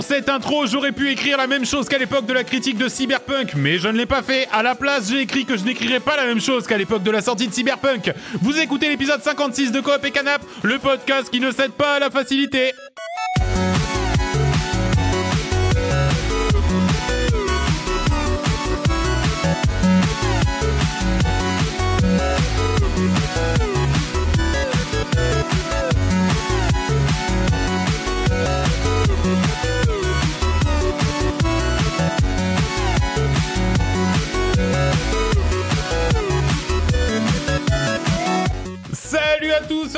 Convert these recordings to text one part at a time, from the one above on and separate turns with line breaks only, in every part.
Pour cette intro, j'aurais pu écrire la même chose qu'à l'époque de la critique de Cyberpunk, mais je ne l'ai pas fait. À la place, j'ai écrit que je n'écrirais pas la même chose qu'à l'époque de la sortie de Cyberpunk. Vous écoutez l'épisode 56 de Coop et Canap, le podcast qui ne cède pas à la facilité.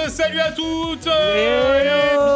salut à toutes Et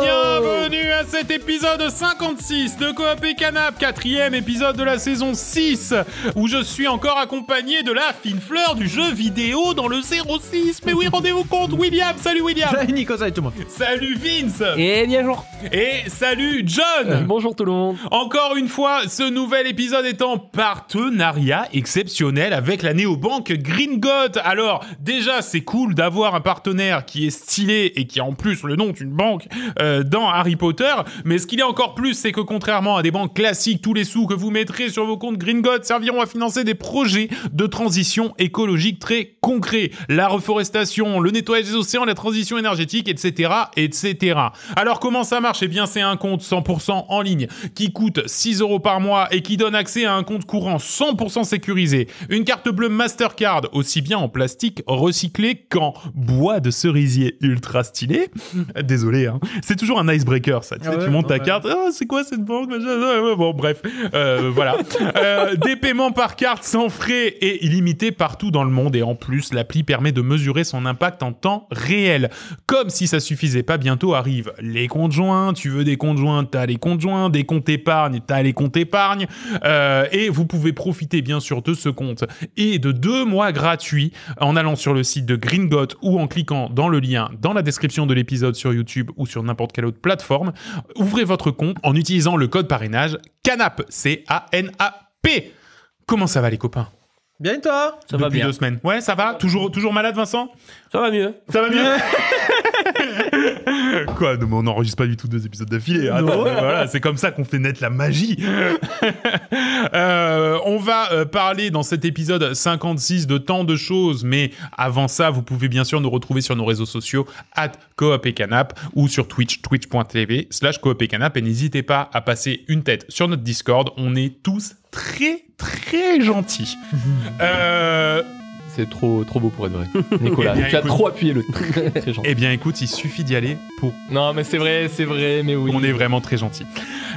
bienvenue à cet épisode 56 de Coop et Canap, quatrième épisode de la saison 6, où je suis encore accompagné de la fine fleur du jeu vidéo dans le 06. Mais oui, rendez-vous compte, William, salut William Salut Nicolas salut tout le monde Salut Vince Et bien Et salut John euh, Bonjour tout le monde Encore une fois, ce nouvel épisode est en partenariat exceptionnel avec la néobanque God. Alors, déjà, c'est cool d'avoir un partenaire qui est stylé et qui a en plus le nom d'une banque euh, dans Harry Potter. Mais ce qu'il est encore plus, c'est que contrairement à des banques classiques, tous les sous que vous mettrez sur vos comptes Gringotts serviront à financer des projets de transition écologique très concrets. La reforestation, le nettoyage des océans, la transition énergétique, etc., etc. Alors comment ça marche Eh bien, c'est un compte 100% en ligne qui coûte 6 euros par mois et qui donne accès à un compte courant 100% sécurisé, une carte bleue Mastercard aussi bien en plastique recyclé qu'en bois de cerisier ultra stylé. Désolé, hein. c'est toujours un icebreaker ça. Tu, ah montes ta carte, ah, c'est quoi cette banque ah, Bon, bref, euh, voilà. Euh, des paiements par carte sans frais et illimités partout dans le monde. Et en plus, l'appli permet de mesurer son impact en temps réel. Comme si ça suffisait pas, bientôt arrivent les comptes joints. Tu veux des comptes joints, t'as les comptes joints. Des comptes épargne, t'as les comptes épargne. Euh, et vous pouvez profiter bien sûr de ce compte et de deux mois gratuits en allant sur le site de Gringot ou en cliquant dans le lien dans la description de l'épisode sur YouTube ou sur n'importe quelle autre plateforme. Ouvrez votre compte en utilisant le code parrainage CANAP, C-A-N-A-P. Comment ça va les copains Bien et toi Ça va bien. deux semaines. Ouais, ça va, toujours, toujours malade, Vincent Ça va mieux. Ça va mieux Quoi non, mais On n'enregistre pas du tout deux épisodes d'affilée. Attends, hein, voilà, c'est comme ça qu'on fait naître la magie. Euh, on va euh, parler dans cet épisode 56 de tant de choses, mais avant ça, vous pouvez bien sûr nous retrouver sur nos réseaux sociaux, at Coop ou sur Twitch, twitch.tv slash Coop et et n'hésitez pas à passer une tête sur notre Discord. On est tous très très gentil.
Euh, c'est trop, trop beau pour être vrai. Nicolas, eh tu as trop
appuyé le très gentil. Eh bien, écoute, il suffit d'y aller pour. Non, mais c'est vrai, c'est vrai, mais oui. On est vraiment très gentil.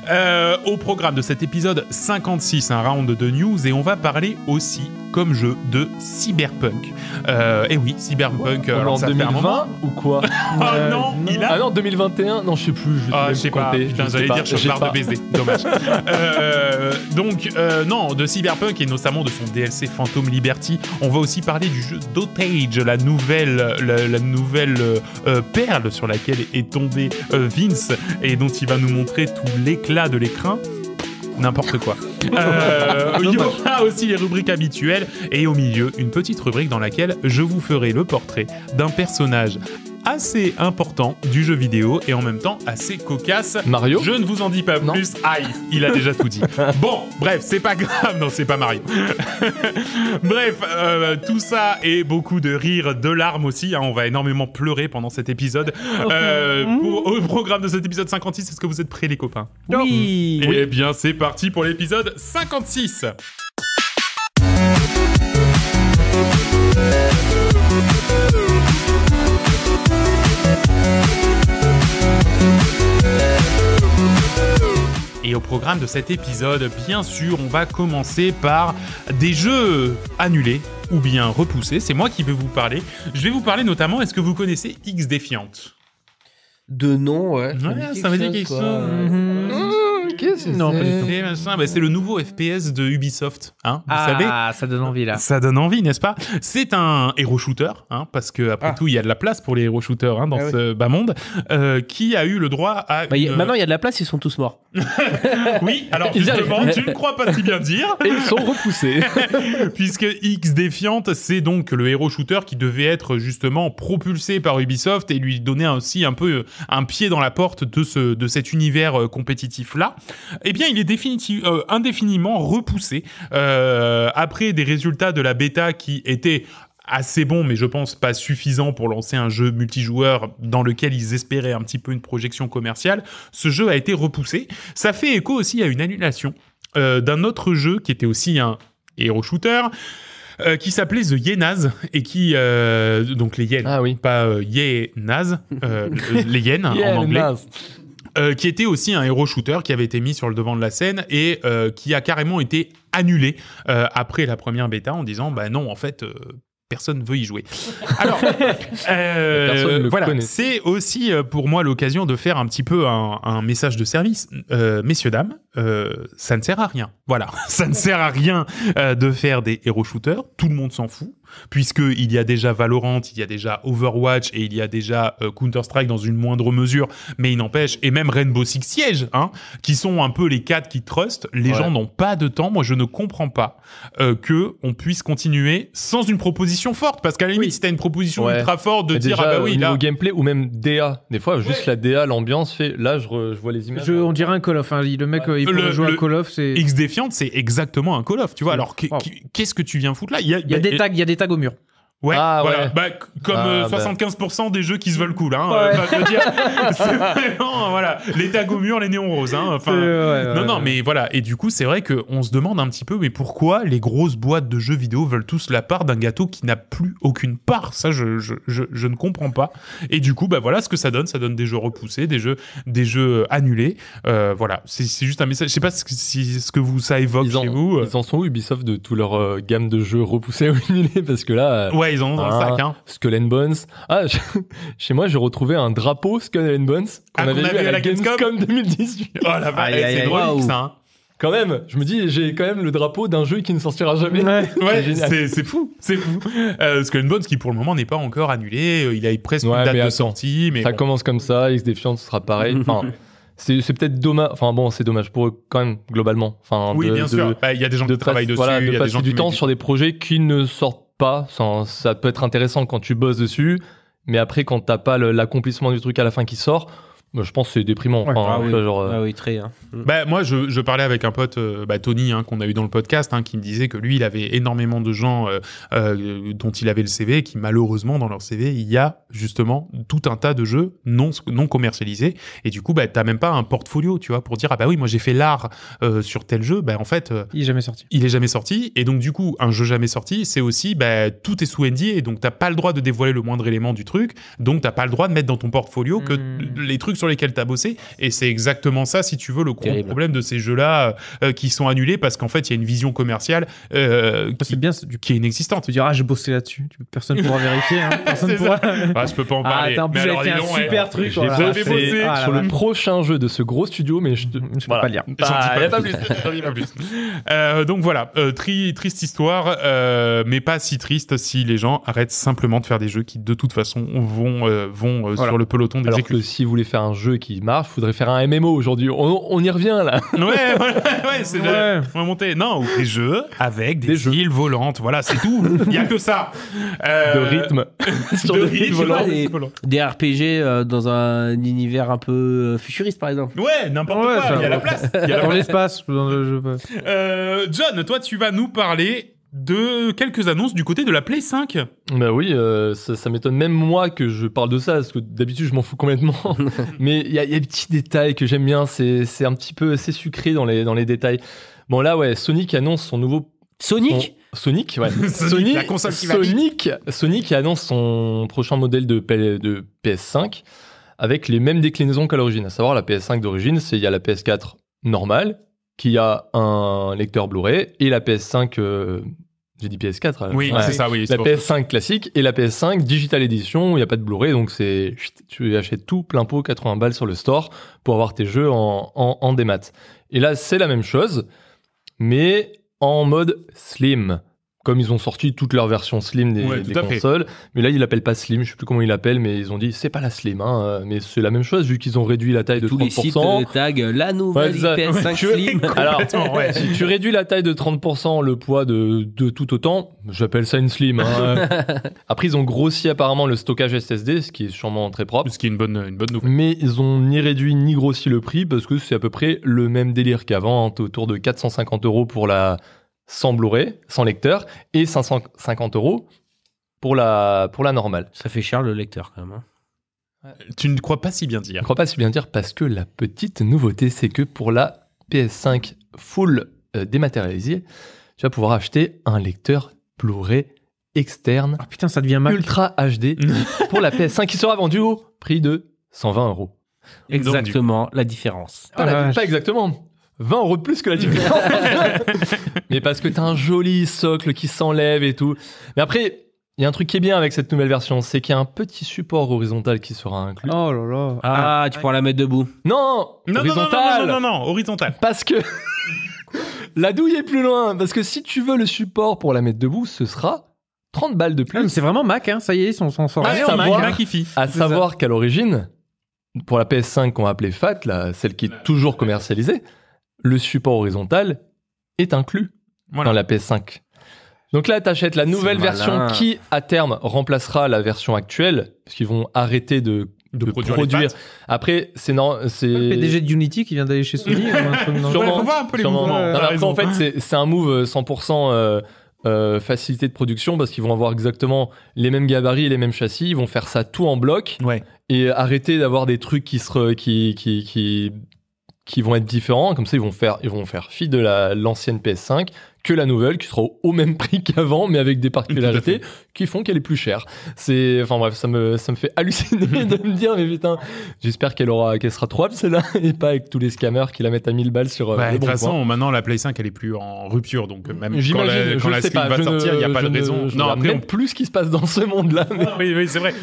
Euh, au programme de cet épisode 56, un round de news, et on va parler aussi, comme jeu, de cyberpunk. Euh, et eh oui, cyberpunk. en 2020 ou
quoi Ah euh, non, il a... Ah non, 2021 Non, je sais plus.
Je ah, sais pas. Putain, j'allais dire, je suis de baiser. Dommage. Euh, donc, non, de cyberpunk et notamment de son DLC Phantom Liberty, on va aussi parler du jeu Dotage, la nouvelle, la, nouvelle euh, euh, perle sur laquelle est tombé euh, Vince et dont il va nous montrer tout l'éclat de l'écran n'importe quoi. il y aura aussi les rubriques habituelles et au milieu une petite rubrique dans laquelle je vous ferai le portrait d'un personnage assez important du jeu vidéo et en même temps assez cocasse. Mario Je ne vous en dis pas plus. Aïe, il a déjà tout dit. Bon, bref, c'est pas grave. Non, c'est pas Mario. bref, euh, tout ça et beaucoup de rire, de larmes aussi. Hein. On va énormément pleurer pendant cet épisode. Euh, pour, au programme de cet épisode 56, est-ce que vous êtes prêts, les copains Oui. Eh bien, c'est parti pour l'épisode 56. Et au programme de cet épisode, bien sûr, on va commencer par des jeux annulés ou bien repoussés. C'est moi qui vais vous parler. Je vais vous parler notamment, est-ce que vous connaissez X Défiante De nom, ouais. ouais ça veut dit quelque
mhm
c'est le nouveau FPS de Ubisoft. Hein, ah, ça donne envie là. Ça donne envie, n'est-ce pas C'est un héros shooter, hein, parce que après ah. tout, il y a de la place pour les héros shooters hein, dans ah ce bas monde, euh, qui a eu le droit à. Bah, maintenant, il y a de la place, ils sont tous morts.
Euh, oui, alors justement, tu ne crois pas
si bien dire. Et ils sont repoussés. Puisque X Défiante, c'est donc le héros shooter qui devait être justement propulsé par Ubisoft et lui donner aussi un peu un pied dans la porte de, ce, de cet univers euh, compétitif là eh bien, il est définitivement, euh, indéfiniment repoussé euh, après des résultats de la bêta qui étaient assez bons, mais je pense pas suffisants pour lancer un jeu multijoueur dans lequel ils espéraient un petit peu une projection commerciale. Ce jeu a été repoussé. Ça fait écho aussi à une annulation euh, d'un autre jeu qui était aussi un héros shooter. qui s'appelait The Yenaz et qui donc les yens, ah oui. pas yenaz, les yens en anglais. Euh, qui était aussi un héros shooter qui avait été mis sur le devant de la scène et euh, qui a carrément été annulé euh, après la première bêta en disant bah non en fait personne veut y jouer. Alors, c'est aussi pour moi l'occasion de faire un petit peu un, message de service. messieurs, dames, ça ne sert à rien. Voilà, ça ne sert à rien de faire des héros shooters, tout le monde s'en fout puisqu'il y a déjà Valorant, il y a déjà Overwatch et il y a déjà euh, Counter-Strike dans une moindre mesure, mais il n'empêche, et même Rainbow Six Siege, hein, qui sont un peu les quatre qui trustent, les gens n'ont pas de temps. Moi, je ne comprends pas euh, que on puisse continuer sans une proposition forte, parce qu'à la limite, si t'as une proposition ultra forte de dire, ah déjà, ah bah oui, euh, là. Au
gameplay ou même DA, des fois, juste la DA, l'ambiance fait, là, je, vois les images. on dirait un Call
of, hein, le mec, il peut jouer un Call of, c'est. X défiante, c'est exactement un Call of, tu vois. Alors, qu'est-ce
que tu viens foutre là Il y a, des tags, il y a des tag Ouais, ah, voilà. Bah, comme 75% ah, euh, ben. des jeux qui se veulent cool, hein. Euh, c'est vraiment, voilà, les tags mur, les néons roses, hein. non, non, mais voilà. Et du coup, c'est vrai qu'on se demande un petit peu, mais pourquoi les grosses boîtes de jeux vidéo veulent tous la part d'un gâteau qui n'a plus aucune part Ça, je, je, je, ne comprends pas. Et du coup, bah voilà ce que ça donne. Ça donne des jeux repoussés, des jeux, des jeux euh, annulés. voilà,
c'est, juste un message. Je sais pas si, ce que vous ça évoque chez vous. Ils en sont Ubisoft de toute leur gamme de jeux repoussés ou annulés Parce que là, ouais ils ont dans le ah, sac. Hein. Skull and Bones. Ah, chez moi, j'ai retrouvé un drapeau Skull and Bones ah, qu'on avait, vu à la Gamescom, 2018. Oh la vache, c'est drôle ça. Hein. quand même, je me dis, j'ai quand même le drapeau d'un jeu qui ne sortira jamais. Ouais, c'est fou, c'est fou. Euh, Skull Bones qui pour le moment n'est pas encore annulé, euh, il a presque une date de sortie. Mais ça commence comme ça, X Defiant ce sera pareil. Enfin, c'est peut-être dommage. Enfin bon, c'est dommage pour eux quand même globalement. Enfin, oui, bien sûr. Bah, il y a des gens de qui travaillent dessus. de y a des gens du temps sur des projets qui ne sortent pas. ça peut être intéressant quand tu bosses dessus, mais après, quand t'as pas l'accomplissement du truc à la fin qui sort, bah, je pense que c'est déprimant. Genre,
très.
Bah,
moi, je, parlais avec un pote, euh, bah, Tony, hein, qu'on a eu dans le podcast, hein, qui me disait que lui, il avait
énormément de gens euh, euh, dont il avait le CV, qui malheureusement, dans leur CV, il y a justement tout un tas de jeux non, non commercialisés. Et du coup, bah, t'as même pas un portfolio, tu vois, pour dire, ah bah oui, moi j'ai fait l'art sur tel jeu. Bah, en fait, il est jamais sorti. Il est jamais sorti. Et donc, du coup, un jeu jamais sorti, c'est aussi, bah, tout est sous et Donc, t'as pas le droit de dévoiler le moindre élément du truc. Donc, t'as pas le droit de mettre dans ton portfolio que mm. les trucs sur lesquels tu as bossé. Et c'est exactement ça, si tu veux, le gros problème de ces jeux-là euh, euh, qui sont annulés parce qu'en fait, il y a une vision commerciale euh, qui, bien, est, qui est inexistante. Tu diras, ah, j'ai bossé là-dessus. Personne ne pourra vérifier. Hein. Personne pourra... Ah, je peux pas en ah, parler. mais alors, fait un super truc. Ah sur le
prochain jeu de ce gros studio, mais je ne peux pas lire. Bah,
donc voilà, triste histoire, mais pas si triste si les gens arrêtent simplement de faire des jeux qui, de toute façon, vont,
vont sur le peloton des alors que si vous voulez faire un jeu qui marche, faudrait faire un MMO aujourd'hui. On, y revient là. Ouais, ouais, c'est on va
monter. Non, des
jeux avec des, villes
volantes. Voilà, c'est tout. Il y a que ça. Euh, de rythme.
des RPG euh, dans un univers un peu euh, futuriste, par exemple.
Ouais, n'importe quoi. Il y a la place. Y a l'espace, dans le John, toi, tu vas nous parler de quelques annonces du côté de la Play 5.
Bah oui, euh, ça, m'étonne même moi que je parle de ça, parce que d'habitude je m'en fous complètement. Mais il y a, y des petits détails que j'aime bien, c'est un petit peu assez sucré dans les, dans les détails. Bon là ouais, Sonic annonce son nouveau... Sonic Sonic, ouais. Sonic, qui annonce son prochain modèle de, de PS5 avec les mêmes déclinaisons qu'à l'origine, à savoir la PS5 d'origine, c'est il y a la PS4 normale, qui a un lecteur Blu-ray et la PS5 euh, j'ai dit PS4. Euh, oui, c'est ça, La PS5 classique et la PS5 Digital Edition, il n'y a pas de Blu-ray, donc c'est, tu achètes tout plein pot, 80 balles sur le store pour avoir tes jeux en, en, en démat. Et là, c'est la même chose, mais en mode slim comme ils ont sorti toute leur version slim des, consoles, mais là ils l'appellent pas slim, je sais plus comment ils l'appellent, mais ils ont dit c'est pas la slim, hein, euh, mais c'est la même chose vu qu'ils ont réduit la taille de Tous 30%. Les sites euh,
tag euh, la nouvelle 5 slim. Alors si tu
réduis la taille de 30%, le poids de, tout autant, j'appelle ça une slim. Hein. Après ils ont grossi apparemment le stockage SSD, ce qui est sûrement très propre. Ce qui est une bonne une bonne nouvelle. Mais ils ont ni réduit ni grossi le prix parce que c'est à peu près le même délire qu'avant, hein, autour de 450 euros pour la sans Blu-ray, sans lecteur, et 550 euros pour la, pour la normale. Ça fait cher le lecteur quand même. Hein. Tu ne crois pas si bien dire. Je ne crois pas si bien dire parce que la petite nouveauté, c'est que pour la PS5 full euh, dématérialisée, tu vas pouvoir acheter un lecteur Blu-ray externe. Ah putain, ça devient mal. Ultra HD pour la PS5 qui sera vendue au prix de 120 euros. Exactement, la différence. pas ah, exactement, 20 euros de plus que la différence. mais parce que t'as un joli socle qui s'enlève et tout. Mais après, il y a un truc qui est bien avec cette nouvelle version, c'est qu'il y a un petit support horizontal qui sera inclus. Oh là là. Ah, ah. tu pourras la mettre debout. Non, non horizontal. Non, non, non, non, non, horizontal. Parce que la douille est plus loin. Parce que si tu veux le support pour la mettre debout, ce sera 30 balles de plus. Ah, c'est vraiment Mac, hein, ça y est, ils sont sortis. Hein. À savoir, savoir qu'à l'origine, pour la PS5 qu'on appelait FAT, là, celle qui est toujours commercialisée, le support horizontal est inclus dans la PS5. Donc là, tu achètes la nouvelle version qui, à terme, remplacera la version actuelle, parce qu'ils vont arrêter de, produire. Après, c'est non, c'est le PDG
Unity qui vient d'aller chez Sony. sûrement. en fait,
c'est un move 100%. Euh, euh, euh, facilité de production parce qu'ils vont avoir exactement les mêmes gabarits et les mêmes châssis, ils vont faire ça tout en bloc et arrêter d'avoir des trucs qui se qui, qui qui vont être différents. Comme ça, ils vont faire, ils vont faire fi de l'ancienne PS5 que la nouvelle, qui sera au même prix qu'avant, mais avec des particularités qui font qu'elle est plus chère. C'est, enfin bref, ça me, ça me fait halluciner de me dire, mais putain, j'espère qu'elle aura, qu'elle sera trop celle-là, et pas avec tous les scammers qui la mettent à 1000 balles sur. Bah, de toute maintenant la Play 5, elle est plus en rupture, donc même quand la, quand va sortir, il n'y a pas de raison. non, après, plus ce qui se passe dans ce monde-là. Ah mais... oui, oui, c'est vrai.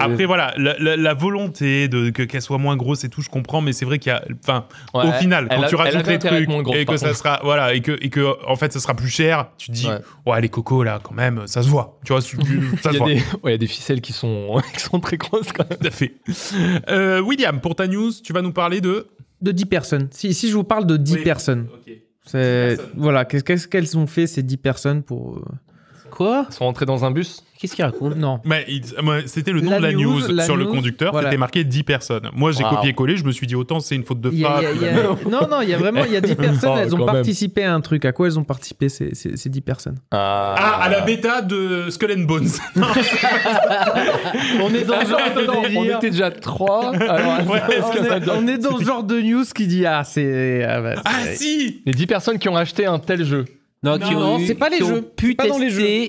après, voilà, la, volonté de qu'elle soit moins grosse et tout, je comprends, mais c'est vrai qu'il y a, enfin, au final, quand tu rajoutes les trucs et que ça sera, voilà, et que euh, en fait ça sera plus cher, tu te dis ouais, les cocos là quand même, ça se voit. Tu vois, Il y a des ficelles qui sont, sont
très grosses quand même. Tout à fait. Euh, William, pour ta news, tu vas nous parler de de 10 personnes. Si, je vous parle de 10 personnes. Voilà, qu'est-ce qu'elles ont fait ces 10 personnes pour. Euh, Quoi sont rentrées dans un bus
Qu'est-ce qu'il raconte Non. Mais c'était le nom de la news, sur le conducteur, voilà. c'était marqué 10 personnes. Moi, j'ai copié-collé, je me suis dit autant c'est une faute de frappe. non, non, il y a vraiment il y a 10 personnes, elles ont participé
à un truc. À quoi elles ont participé ces, 10 personnes ah. ah. à la
bêta de Skull Bones. on
était déjà 3. on, est, dans ce
genre de news qui dit Ah, c'est. ah, bah, ah si Les 10 personnes qui ont acheté un tel jeu. Non, c'est pas les jeux.
pu pas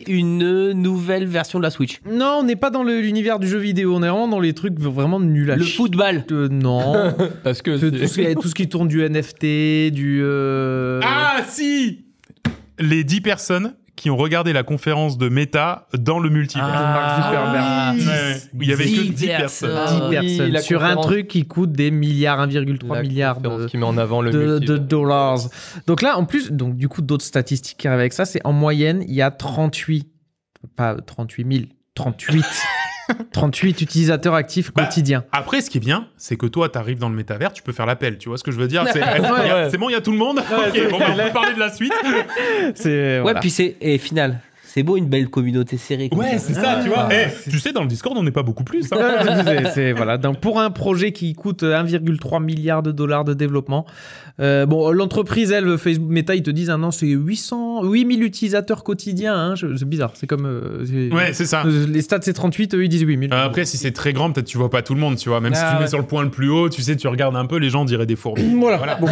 une nouvelle version de la Switch. Non, on n'est pas dans l'univers du jeu vidéo, on est vraiment dans les trucs vraiment nuls à Le football. Euh, non. Parce que. tout, ce qui, tourne du NFT, du. Euh,
ah si
Les 10 personnes
qui ont regardé la conférence de Meta dans le multivers. Ah. Ah, il y avait que
10 personnes. 10 personnes. Ah, sur un truc qui coûte des milliards, 1,3 milliard de, dollars. Donc là, en plus, donc du coup, d'autres statistiques qui arrivent avec ça, c'est en moyenne, il y a 38, pas 38 000, 38 38 utilisateurs actifs bah, quotidiens. Après, ce qui est bien, c'est que toi, t'arrives dans le métavers, tu peux faire l'appel. Tu vois ce que je veux dire C'est eh, bon, il y a tout le monde. Bah, on va parler de la suite. Ouais, puis c'est et
final. C'est beau une belle communauté serrée. Ouais, c'est ça, tu ah, vois. Bah, eh,
tu sais, dans le Discord, on n'est pas beaucoup plus. Hein. voilà. pour un projet qui coûte 1,3 milliard de dollars de développement, euh, bon, l'entreprise, elle, Facebook, Meta, ils te disent, un ah an, c'est 800, 8000 utilisateurs quotidiens. Hein, c'est bizarre. C'est comme. Euh, ouais, c'est ça. Euh, les stats, c'est 38, eux, ils disent 8000. après, si c'est
très grand, peut-être tu vois pas tout le monde, tu vois. Même si ah tu mets sur le point le plus haut, tu sais, tu regardes un peu, les gens diraient des fourmis. voilà. Bon.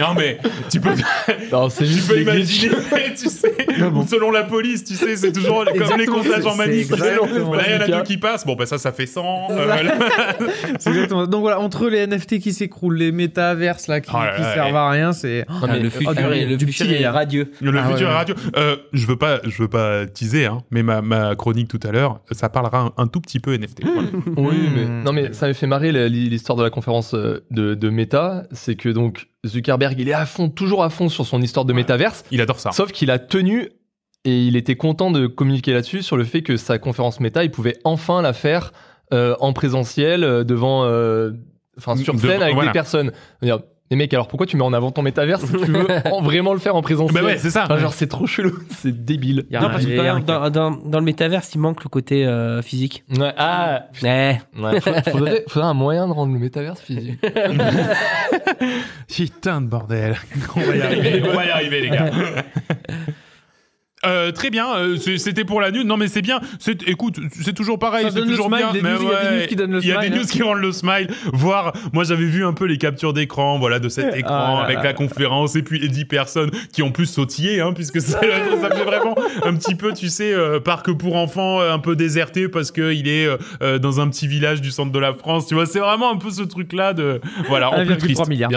non, mais tu peux. non, c'est Tu peux imaginer,
tu sais. Selon la police, tu sais, c'est toujours comme les comptages en manif. Là, il y en a deux qui
passent. Bon, bah, ça, ça fait 100.
Voilà. Donc voilà, entre les NFT qui s'écroulent, les métaverses, là, qui, oh là ne servent à rien. C'est ah, le, futur, est, le futur radieux. Le ah, futur est radieux. Euh, je veux
pas, je veux pas teaser, hein, mais ma, chronique tout à l'heure, ça parlera un, tout petit peu NFT. Hmm. oui, hmm. mais non, mais ça me fait marrer l'histoire de la conférence euh, de, de Meta, c'est que donc Zuckerberg, il est à fond, toujours à fond sur son histoire de métaverse. Il adore ça. Sauf qu'il a tenu et il était content de communiquer là-dessus sur le fait que sa conférence méta, il pouvait enfin la faire euh, en présentiel devant, enfin sur scène avec des personnes. Mais mec, alors pourquoi tu mets en avant ton métaverse si tu veux vraiment le faire en présence Bah ouais, c'est ça. genre, c'est trop chelou, c'est débile. non, parce que
dans, dans- le métaverse, il manque le côté euh, physique. Ouais, ah,
Ouais. faudrait, faudrait un moyen de rendre le métaverse physique. Putain de bordel. On va y arriver, on va y arriver, les gars.
Euh, très bien, euh, c'était pour la nude, Non, mais c'est bien. Écoute, c'est toujours pareil, c'est toujours Il y a des news qui rendent le smile. Voir, moi j'avais vu un peu les captures d'écran, voilà, de cet ah écran avec la conférence et puis les 10 personnes qui ont plus sautillé, hein, puisque ça, fait vraiment un petit peu, tu sais, euh, parc pour enfants un peu déserté parce qu'il est dans un petit village du centre de la France. Tu vois, c'est vraiment un peu ce truc-là de. Voilà, on plus 3 milliards.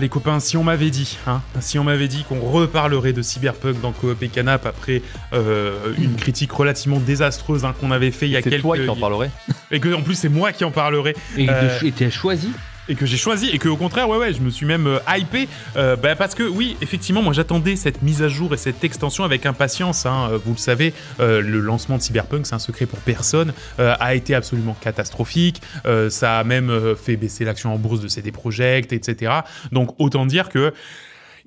les copains, si on m'avait dit, hein, si on m'avait dit qu'on reparlerait de Cyberpunk dans Coop et Canap après euh, une critique relativement désastreuse hein, qu'on avait fait il y a quelques... C'est toi qui en parlerais Et que, en plus, c'est moi qui en parlerais. Et euh... tu choisi et que j'ai choisi et que au contraire ouais ouais je me suis même euh, hypé euh, bah, parce que oui effectivement moi j'attendais cette mise à jour et cette extension avec impatience hein, euh, vous le savez le lancement de Cyberpunk c'est un secret pour personne a été absolument catastrophique ça a même fait baisser l'action en bourse de CD Projekt etc donc autant dire que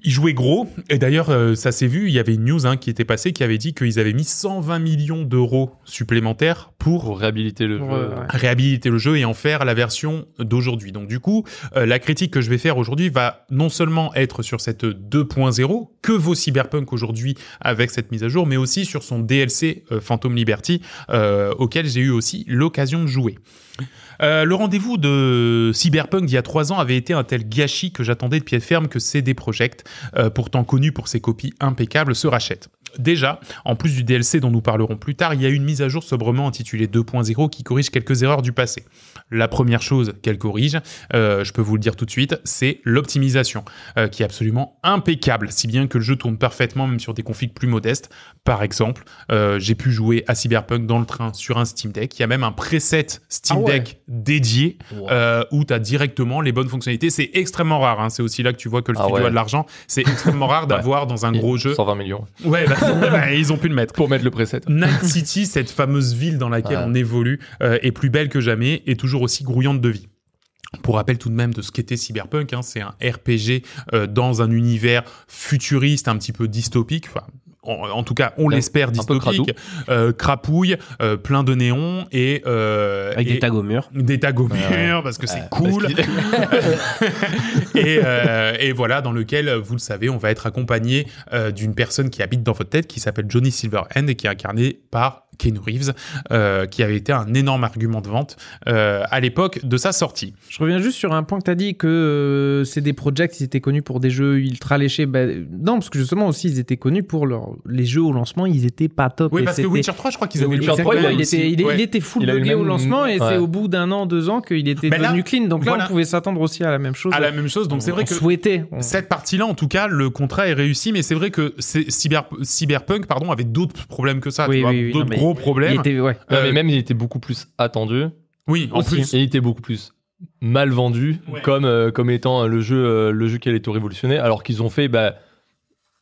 il jouait gros, et d'ailleurs, euh, ça s'est vu, il y avait une news hein, qui était passée qui avait dit qu'ils avaient mis 120 millions d'euros supplémentaires pour, réhabiliter le jeu. Euh, réhabiliter le jeu et en faire la version d'aujourd'hui. Donc du coup, euh, la critique que je vais faire aujourd'hui va non seulement être sur cette 2.0, que vaut Cyberpunk aujourd'hui avec cette mise à jour, mais aussi sur son DLC Phantom Liberty, auquel j'ai eu aussi l'occasion de jouer. Euh, le rendez-vous de Cyberpunk d'il y a trois ans avait été un tel gâchis que j'attendais de pied ferme que CD Projekt, euh, pourtant connu pour ses copies impeccables, se rachète. Déjà, en plus du DLC dont nous parlerons plus tard, il y a une mise à jour sobrement intitulée 2.0 qui corrige quelques erreurs du passé. La première chose qu'elle corrige, euh, je peux vous le dire tout de suite, c'est l'optimisation, euh, qui est absolument impeccable, si bien que le jeu tourne parfaitement même sur des configs plus modestes. Par exemple, euh, j'ai pu jouer à Cyberpunk dans le train sur un Steam Deck. Il y a même un preset Steam ah Deck dédié où tu as directement les bonnes fonctionnalités. C'est extrêmement rare. Hein. C'est aussi là que tu vois que le ah studio de l'argent. C'est extrêmement rare d'avoir dans un gros jeu. 120 millions. Ouais, bah, bah, ils ont pu le mettre. Pour mettre le preset. Night City, cette fameuse ville dans laquelle on évolue, est plus belle que jamais et toujours aussi grouillante de vie. Pour rappel tout de même de ce qu'était Cyberpunk, hein, c'est un RPG euh, dans un univers futuriste, un petit peu dystopique, enfin en, tout cas, on l'espère, dystopique, euh, crapouille, euh, plein de néons et avec des tags au mur, des tags au mur parce que c'est
cool.
et, et, voilà, dans lequel vous le savez, on va être accompagné d'une personne qui habite dans votre tête, qui s'appelle Johnny Silverhand et qui est incarnée par Keanu Reeves, euh, qui avait été un énorme argument de vente euh, à l'époque de sa sortie.
Je reviens juste sur un point que tu as dit que euh, c'est des projects ils étaient connus pour des jeux ultra léchés. Ben non, parce que justement aussi, ils étaient connus pour leur... les jeux au lancement, ils étaient pas top. Oui, parce que Witcher 3, je crois qu'ils avaient Witcher 3, il, était, il, était, full bugué au lancement et c'est au bout d'un an, deux ans qu'il était devenu clean. Donc là, on pouvait s'attendre aussi à la même chose. À la même chose, donc c'est vrai que. Cette
partie-là, en tout cas, le contrat est réussi, mais c'est vrai que cyber... Cyberpunk pardon, avait d'autres problèmes que
ça. Oui, problème. mais euh, même,
il était beaucoup plus attendu. Oui, en plus. il était beaucoup plus mal vendu comme, euh, comme étant euh, le jeu, le jeu qui allait tout révolutionner, alors qu'ils ont fait bah,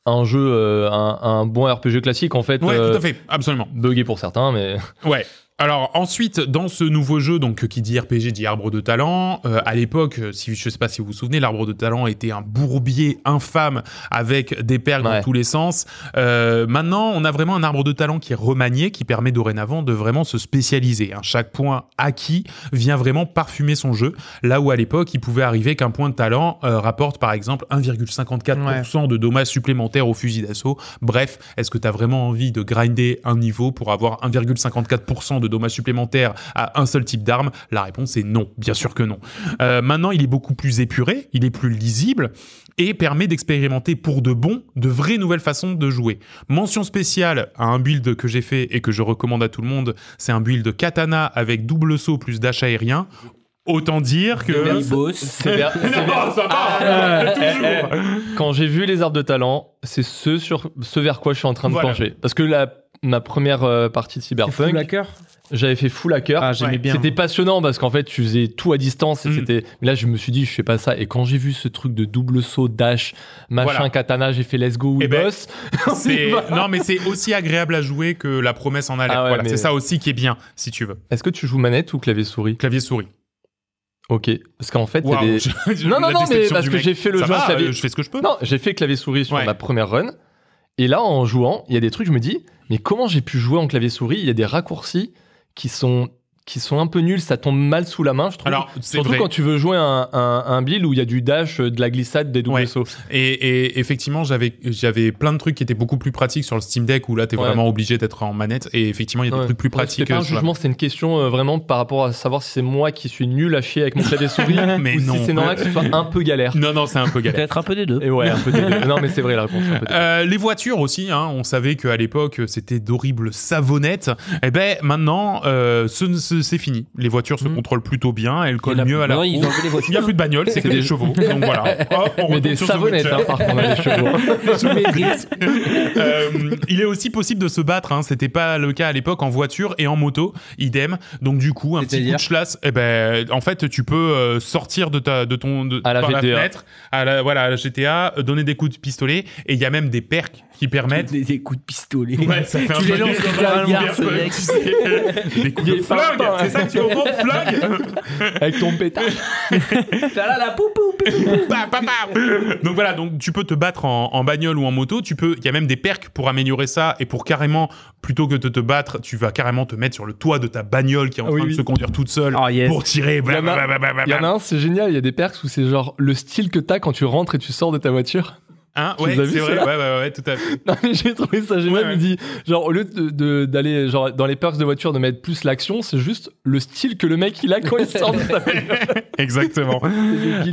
un jeu, un, bon RPG classique en fait. oui tout à fait, absolument. Bugué pour certains, mais.
Ouais, alors ensuite, dans ce nouveau jeu, donc qui dit RPG dit Arbre de Talent. Euh, à l'époque, si je sais pas si vous vous souvenez, l'Arbre de Talent était un bourbier infâme avec des perles dans tous les sens. Euh, maintenant, on a vraiment un Arbre de Talent qui est remanié, qui permet dorénavant de vraiment se spécialiser. Hein. Chaque point acquis vient vraiment parfumer son jeu. Là où à l'époque, il pouvait arriver qu'un point de talent euh, rapporte par exemple 1,54% de dommages supplémentaires au fusil d'assaut. Bref, est-ce que tu as vraiment envie de grinder un niveau pour avoir 1,54% de de dommages supplémentaires à un seul type d'arme La réponse est non, bien sûr que non. Euh, maintenant, il est beaucoup plus épuré, il est plus lisible et permet d'expérimenter pour de bons, de vraies nouvelles façons de jouer. Mention spéciale à un build que j'ai fait et que je recommande à tout le monde, c'est un build katana avec double saut plus dash aérien.
Autant dire que. Quand j'ai vu les arbres de talent, c'est ce, sur... ce vers quoi je suis en train de pencher. Parce que la... ma première euh, partie de Cyberpunk. J'avais fait full à cœur ah, C'était passionnant parce qu'en fait, tu faisais tout à distance. Et mm. c'était... Mais là, je me suis dit, je fais pas ça. Et quand j'ai vu ce truc de double saut, dash, machin, katana, j'ai fait let's go, we eh ben, boss. C'est... non, mais c'est aussi agréable à jouer que
la promesse en a ah C'est ça aussi
qui est bien, si tu veux. Est-ce que tu joues manette ou clavier-souris Clavier-souris. Ok, parce qu'en fait, non, non, non, parce que j'ai fait le jeu va, clavier... Euh, je fais ce que je peux. Non, j'ai fait clavier-souris sur ma la première run. Et là, en jouant, il y a des trucs, je me dis, mais comment j'ai pu jouer en clavier-souris Il y a des raccourcis qui sont qui sont un peu nuls, ça tombe mal sous la main, je trouve. Surtout quand tu veux jouer un, un, build où il y a du dash, euh, de la glissade, des doubles sauts.
Et, effectivement, j'avais plein de trucs qui étaient beaucoup plus pratiques sur le Steam Deck où là, tu es vraiment obligé d'être en manette. Et effectivement, il y a des trucs plus pratiques. C'est pas un jugement,
c'est une question euh, vraiment par rapport à savoir si c'est moi qui suis nul à chier avec mon clavier souris mais ou non. si c'est normal que ce soit un
peu galère. Non, non, c'est un peu galère. Peut-être un peu des deux. Et ouais, un peu des deux. Non, mais c'est vrai la réponse. Euh, les voitures aussi, hein. on savait qu'à l'époque, c'était d'horribles savonnettes. Et eh ben maintenant, ce c'est fini. Les voitures se mm. contrôlent plutôt bien, elles collent mieux à la roue. Il n'y a plus de bagnole c'est que des chevaux. Donc voilà. Oh, des savonnettes, hein, chevaux. Euh, il est aussi possible de se battre. Hein. C'était pas le cas à l'époque en voiture et en moto, idem. Donc du coup, un petit coup de eh ben, en fait, tu peux euh, sortir de ta, de ton, à la par la fenêtre, à la, voilà, GTA, euh, donner des coups de pistolet, et il y a même des percs qui permettent des, coups de pistolet. Ouais, ça fait tu les lances comme
un mec.
Des coups de
flingue. C'est ça que tu comprends, flingue. Avec ton pétard. T'as là la donc voilà, donc tu peux te battre en, bagnole ou en moto. Tu peux, il y a même des percs pour améliorer ça et pour carrément, plutôt que de te battre, tu vas carrément te mettre sur le toit de ta bagnole qui est en ah train de se conduire
toute seule ah, pour tirer.
Il y, en a
un, c'est génial. Il y a des percs où c'est genre le style que tu as quand tu rentres et tu sors de ta voiture. Hein ouais, c'est vrai, ouais,
ouais, ouais, tout à fait.
non, j'ai trouvé ça génial. Il dit, genre, au lieu d'aller de, genre, dans les perks de voiture, de mettre plus l'action, c'est juste le style que le mec il a quand il sort de sa Exactement.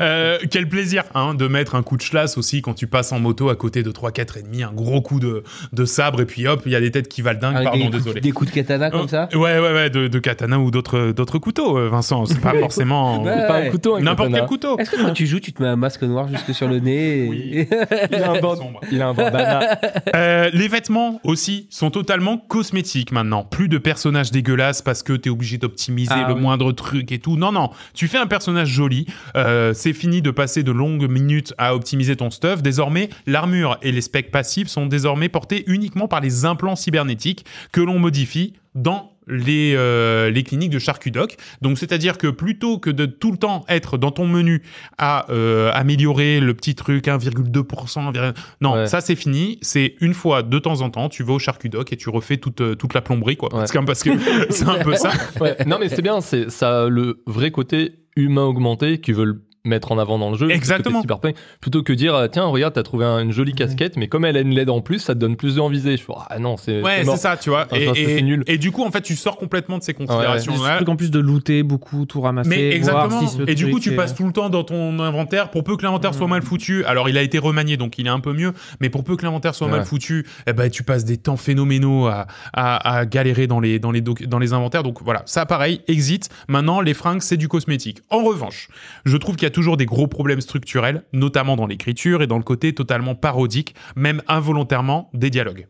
Euh, quel plaisir hein, de mettre un coup de chlasse aussi
quand tu passes en moto à côté de 3, 4 demi, un gros coup de, de sabre, et puis hop, il y a des têtes qui valent dingue, pardon, des désolé. des coups de katana comme ça euh, Ouais, ouais, ouais, de, de katana ou d'autres couteaux, euh, Vincent. C'est pas forcément. N'importe quel couteau. Est-ce que quand tu joues, tu te mets un masque noir jusque sur le nez
il, a
un les vêtements aussi sont totalement cosmétiques maintenant. Plus de personnages dégueulasses parce que t'es obligé d'optimiser ah le moindre truc et tout. Non, non. Tu fais un personnage joli. Euh, c'est fini de passer de longues minutes à optimiser ton stuff. Désormais, l'armure et les specs passifs sont désormais portés uniquement par les implants cybernétiques que l'on modifie dans les, euh, les cliniques de Charcudoc. Donc, c'est-à-dire que plutôt que de tout le temps être dans ton menu à euh, améliorer le petit truc 1,2%, non, ça c'est fini. C'est une fois de temps en temps, tu vas au Charcudoc et tu refais euh,
toute, la plomberie, quoi. Parce que c'est un peu ça. Non, mais c'est bien, c'est ça le vrai côté humain augmenté qui veulent mettre en avant dans le jeu. Exactement. plutôt que dire, ah, tiens, regarde, t'as trouvé une jolie mhm. casquette, mais comme elle a une LED en plus, ça te donne plus de Je ah non, c'est. Ouais, c'est ça, tu vois. et,
nul. et, du coup, en fait, tu sors complètement de ces considérations. en
plus de looter beaucoup, tout ramasser.
Mais exactement. et du coup, tu passes tout le temps dans ton inventaire. Pour peu que l'inventaire soit mhm. mal foutu, alors il a été remanié, donc il est un peu mieux, mais pour peu que l'inventaire soit mal foutu, eh ben, tu passes des temps phénoménaux à, à, galérer dans les, dans, les dans les inventaires. Donc voilà, ça, pareil, exit. Maintenant, les fringues, c'est du cosmétique. En revanche, je trouve qu'il y a toujours des gros problèmes structurels, notamment dans l'écriture et dans le côté totalement parodique, même involontairement, des dialogues.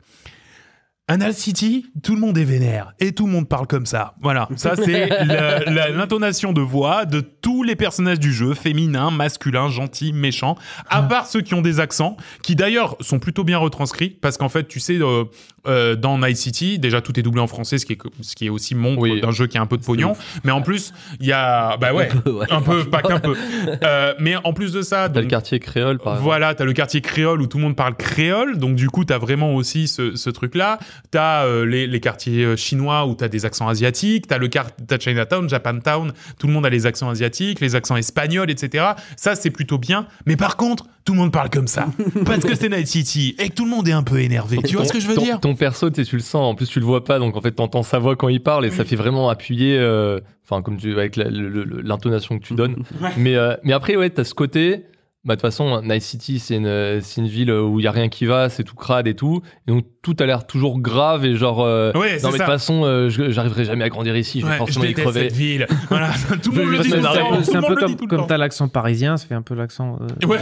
Night City, tout le monde est vénère et tout le monde parle comme ça. Voilà, ça c'est l'intonation de voix de tous les personnages du jeu, féminins, masculins, gentils, méchants, à ah. part ceux qui ont des accents, qui d'ailleurs sont plutôt bien retranscrits, parce qu'en fait, tu sais, euh, euh, dans Night City, déjà tout est doublé en français, ce qui est, ce qui est aussi montre d'un jeu qui a un peu de pognon, mais en plus, il y a... Bah ouais, un peu, pas qu'un peu. Euh, mais en plus de ça... T'as le quartier créole, par exemple. Voilà, t'as le quartier créole où tout le monde parle créole, donc du coup, t'as vraiment aussi ce, ce truc-là. T'as euh, les, quartiers euh, chinois où t'as des accents asiatiques. T'as le as Chinatown, Japantown. Tout le monde a les accents asiatiques, les accents espagnols, etc. Ça, c'est plutôt bien. Mais par contre, tout le monde parle comme ça. parce que c'est Night City et que tout le monde est un peu énervé. Tu vois ce que je veux dire
Ton perso, tu le sens. En plus, tu le vois pas. Donc, en fait, t'entends sa voix quand il parle et ça fait vraiment appuyer. Euh, enfin, comme tu, avec l'intonation que tu donnes. Mais, mais après, ouais, t'as ce côté bah, de toute façon, Night City, c'est une, ville où il n'y a rien qui va, c'est tout crade et tout. donc, tout a l'air toujours grave et genre, euh, ouais, non, mais de toute façon, euh, j'arriverai jamais à grandir ici, je vais ouais, forcément y crever. Cette ville.
Voilà, tout le monde le dit C'est un peu comme, comme t'as l'accent parisien, ça fait un peu l'accent. Euh, ouais,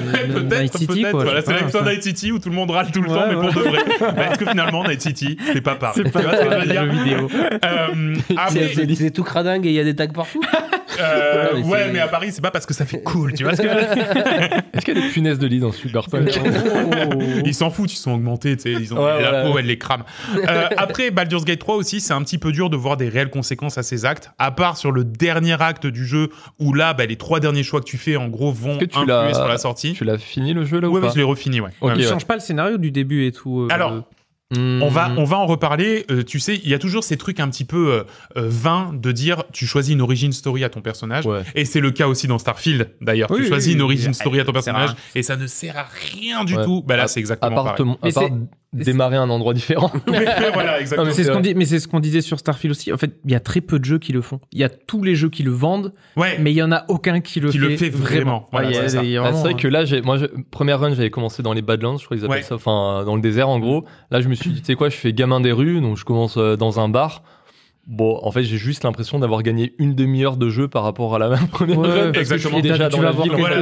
peut-être, peut Voilà, c'est l'accent Night
City où tout le monde râle tout le temps, mais pour de vrai. Bah, est-ce que finalement,
Night City, c'est pas pareil C'est pas
vidéo. Euh, c'est tout crading et il y a des tags partout.
Euh, ah ouais, mais, à
Paris, c'est pas parce que ça fait cool,
tu vois. Est-ce
qu'il y a des punaises de lit dans Cyberpunk oh. Ils s'en
foutent, ils sont augmentés, tu sais, ils ont la peau, elle les crame. Euh, après, Baldur's Gate 3 aussi, c'est un petit peu dur de voir des réelles conséquences à ces actes, à part sur le dernier acte du jeu où là, bah, les trois derniers choix que tu fais, en gros, vont tu influer sur la
sortie. Tu l'as fini le jeu là ouais, ou pas je l'ai refini, ouais. Tu changes
pas le scénario du début et tout. Euh, Alors. On, va, hmm. on va en reparler. Euh, tu sais, il y a toujours ces trucs un petit peu euh, euh vains de dire tu choisis une origin story à ton personnage. Et
c'est le cas aussi dans Starfield, d'ailleurs. tu choisis une origin ah, story à ton personnage et ça ne sert à
rien du tout. Bah là, c'est exactement
démarrer un endroit différent. mais c'est ce qu'on dit,
mais c'est ce qu'on disait sur Starfield aussi. En fait, il y a très peu de jeux qui le font. Il y a tous les jeux qui le vendent, ouais. mais il y en a aucun qui le, fait, vraiment. ouais, ah, ah, c'est vrai que
là, hein. j'ai, moi, première run, j'avais commencé dans les Badlands, je crois qu'ils appellent ça, enfin, euh, dans le désert en gros. Là, je me suis dit, tu sais quoi, je fais gamin des rues, donc je commence euh, dans un bar. Bon, en fait, j'ai juste l'impression d'avoir gagné une demi-heure de jeu par rapport à la première Exactement. tu vas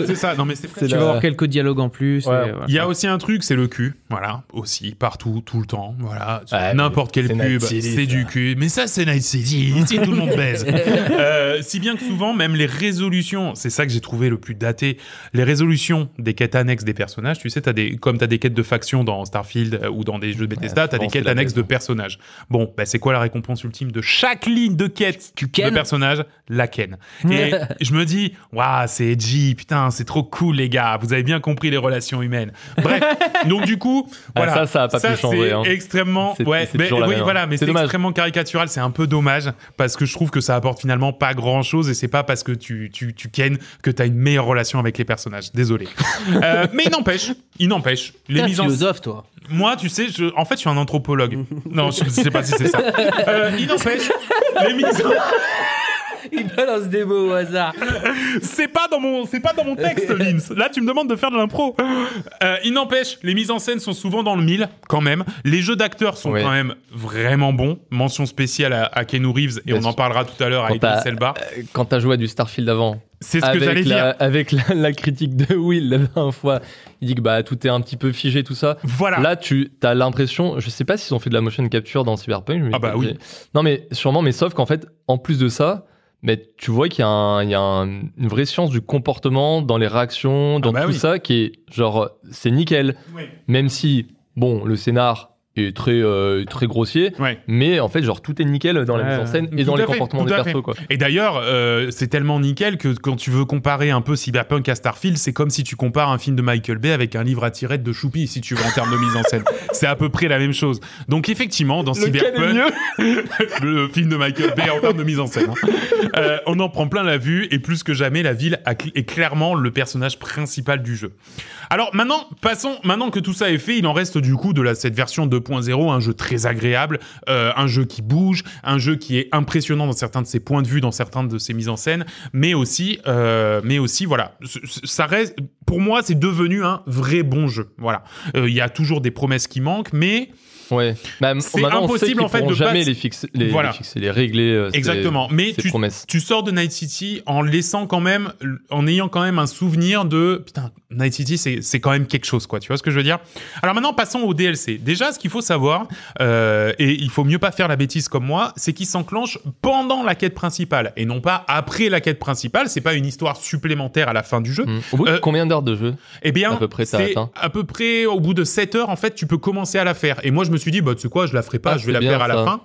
c'est Tu vas avoir
quelques dialogues en plus. Il y a
aussi un truc, c'est le cul. Voilà. Aussi, partout, tout le temps. Voilà. N'importe quel pub, c'est du cul. Mais ça, c'est Night City. Ici, tout le monde baise. Euh, si bien que souvent, même les résolutions, c'est ça que j'ai trouvé le plus daté. Les résolutions des quêtes annexes des personnages, tu sais, as des, comme tu as des quêtes de faction dans Starfield euh, ou dans des jeux de Bethesda, tu as des quêtes annexes de personnages. Bon, ben c'est quoi la récompense ultime de chaque ligne de quête tu de personnage la ken. Et je me dis, waouh, c'est edgy, putain, c'est trop cool, les gars. Vous avez bien compris les relations humaines. Bref, donc du coup, ah, voilà, ça, ça a pas C'est hein. extrêmement, ouais, mais, hein. voilà, mais c'est extrêmement caricatural. C'est un peu dommage parce que je trouve que ça apporte finalement pas grand chose et c'est pas parce que tu tu ken que t'as une meilleure relation avec les personnages. Désolé, euh, mais il n'empêche, il n'empêche, les mises en toi. Moi, tu sais, je, en fait, je suis un anthropologue. non, je sais pas si c'est ça. Euh, il les mises... Il balance des mots au hasard. C'est pas dans mon, c'est pas dans mon texte, Vince. Là, tu me demandes de faire de l'impro. Euh, il n'empêche, les mises en scène sont souvent dans le mille, quand même. Les jeux d'acteurs sont quand même vraiment bons. Mention spéciale à, à Reeves, et on en parlera tout à l'heure à Idris Elba.
Euh, quand t'as joué à du Starfield avant. C'est ce que j'allais dire. Avec la, la, critique de Will la dernière fois, il dit que bah, tout est un petit peu figé, tout ça. Voilà. Là, tu as l'impression, je sais pas s'ils ont fait de la motion capture dans Cyberpunk. Mais ah bah oui. Non, mais sûrement, mais sauf qu'en fait, en plus de ça, mais tu vois qu'il y a, une vraie science du comportement dans les réactions, dans ah bah tout ça, qui est genre, c'est nickel. Même si, bon, le scénar, très euh, très grossier mais en fait genre tout est nickel dans la mise en scène et dans les comportements des persos quoi. et d'ailleurs euh, c'est tellement nickel que
quand tu veux comparer un peu Cyberpunk à Starfield c'est comme si tu compares un film de Michael Bay avec un livre à tirette de Choupi si tu veux en termes de mise en scène c'est à peu près la même chose donc effectivement dans Cyberpunk le film de Michael Bay en termes de mise en scène hein. euh, on en prend plein la vue et plus que jamais la ville est clairement le personnage principal du jeu alors maintenant passons maintenant que tout ça est fait il en reste du coup de la, cette version de un jeu très agréable, euh, un jeu qui bouge, un jeu qui est impressionnant dans certains de ses points de vue, dans certains de ses mises en scène, mais aussi, euh, mais aussi, voilà, ça reste, pour moi, c'est devenu un vrai bon jeu. Voilà, euh, il y a toujours des promesses qui manquent, mais Ouais. Bah, c'est impossible en fait de jamais les fixer, les,
les régler. Euh, Exactement. Mais
tu, sors de Night City en laissant quand même, en ayant quand même un souvenir de putain, Night City, c'est quand même quelque chose, quoi. Tu vois ce que je veux dire Alors maintenant, passons au DLC. Déjà, ce qu'il faut savoir, euh, et il faut mieux pas faire la bêtise comme moi, c'est qu'il s'enclenche pendant la quête principale et non pas après la quête principale. C'est pas une histoire supplémentaire à la fin du jeu. Mmh. Au bout de euh, combien d'heures de jeu Eh bien, à peu près, ça À peu près au bout de 7 heures, en fait, tu peux commencer à la faire. Et moi, je me je me suis dit, bah, tu sais quoi, je la ferai pas, ah, je vais la perdre à la fin.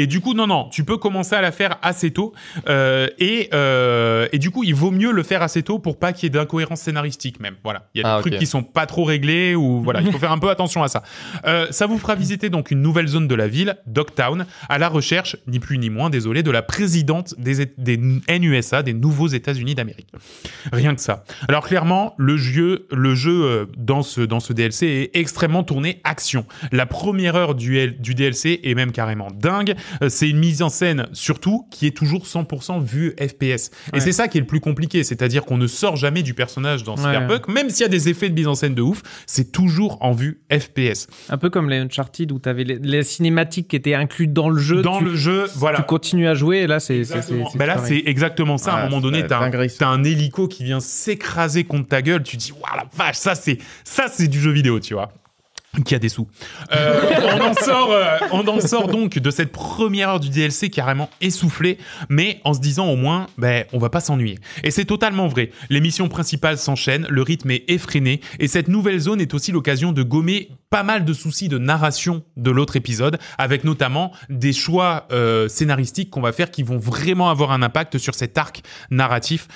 Et du coup, non, non, tu peux commencer à la faire assez tôt. Euh, et, euh, et, du coup, il vaut mieux le faire assez tôt pour pas qu'il y ait d'incohérence scénaristique même. Voilà, il y a des ah, trucs qui sont pas trop réglés ou voilà, il faut faire un peu attention à ça. Euh, ça vous fera visiter donc une nouvelle zone de la ville, Dogtown, à la recherche, ni plus ni moins, désolé, de la présidente des, NUSA, des nouveaux États-Unis d'Amérique. Rien que ça. Alors clairement, le jeu, le jeu dans ce dans ce DLC est extrêmement tourné action. La première heure du DLC est même carrément dingue. Euh, c'est une mise en scène surtout qui est toujours 100% vue FPS. Et c'est ça qui est le plus compliqué, c'est-à-dire qu'on ne sort jamais du personnage dans Super même s'il y a des effets de mise en scène de ouf, c'est toujours
en vue FPS. Un peu comme les Uncharted où tu avais les, cinématiques qui étaient incluses dans le jeu. Dans le jeu, voilà. Tu continues à jouer et là c'est. Bah là c'est exactement ça. à un ah, moment donné, tu
as un hélico qui vient s'écraser contre ta gueule. Tu dis waouh la vache, ça c'est ça c'est du jeu vidéo, tu vois qui a des sous. Euh, on, en sort, euh, on en sort donc de cette première heure du DLC carrément essoufflée, mais en se disant au moins, ben, on va pas s'ennuyer. Et c'est totalement vrai. Les missions principales s'enchaînent, le rythme est effréné, et cette nouvelle zone est aussi l'occasion de gommer pas mal de soucis de narration de l'autre épisode, avec notamment des choix euh, scénaristiques qu'on va faire qui vont vraiment avoir un impact sur cet arc narratif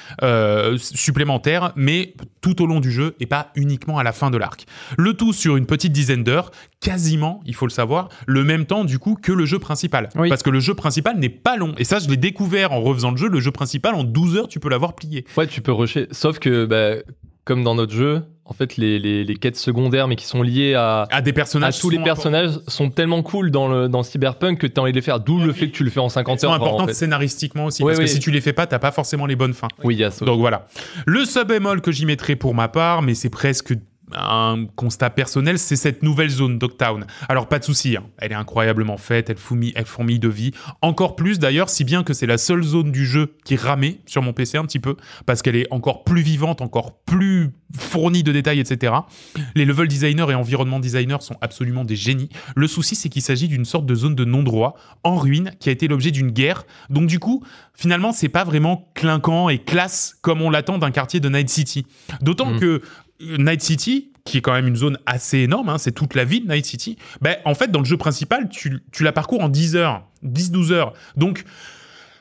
supplémentaire, mais tout au long du jeu et pas uniquement à la fin de l'arc. Le tout sur une petite dizaine d'heures, quasiment, il faut le savoir, le même temps du coup que le jeu principal.
Parce que le jeu principal n'est pas long. Et ça, je l'ai découvert en refaisant le jeu. Le jeu principal, en 12 heures, tu peux l'avoir plié. Ouais, tu peux rusher. Sauf que, bah, comme dans notre jeu, en fait, les, les, les, quêtes secondaires, mais qui sont liées à, à des personnages, tous les personnages, sont tellement cool dans, le, dans Cyberpunk que tu as envie de les faire, d'où le fait que tu le fais en 50 heures. C'est important scénaristiquement
aussi, parce que si tu
les fais pas, t'as pas forcément les bonnes fins. Oui, ça.
Donc voilà. Le sub-bémol que j'y mettrai pour ma part, mais c'est presque un constat personnel, c'est cette nouvelle zone Dogtown. Alors pas de souci, hein. elle est incroyablement faite, elle fourmille, elle fourmille de vie. Encore plus d'ailleurs, si bien que c'est la seule zone du jeu qui ramait sur mon PC un petit peu, parce qu'elle est encore plus vivante, encore plus fournie de détails, etc. Les level designers et environnement designers sont absolument des génies. Le souci, c'est qu'il s'agit d'une sorte de zone de non-droit, en ruine, qui a été l'objet d'une guerre. Donc du coup, finalement, c'est pas vraiment clinquant et classe comme on l'attend d'un quartier de Night City. D'autant mm. que Night City, qui est quand même une zone assez énorme, hein, c'est toute la ville, Night City, ben, en fait, dans le jeu principal, tu, la parcours en 10 heures, 10-12 heures. Donc,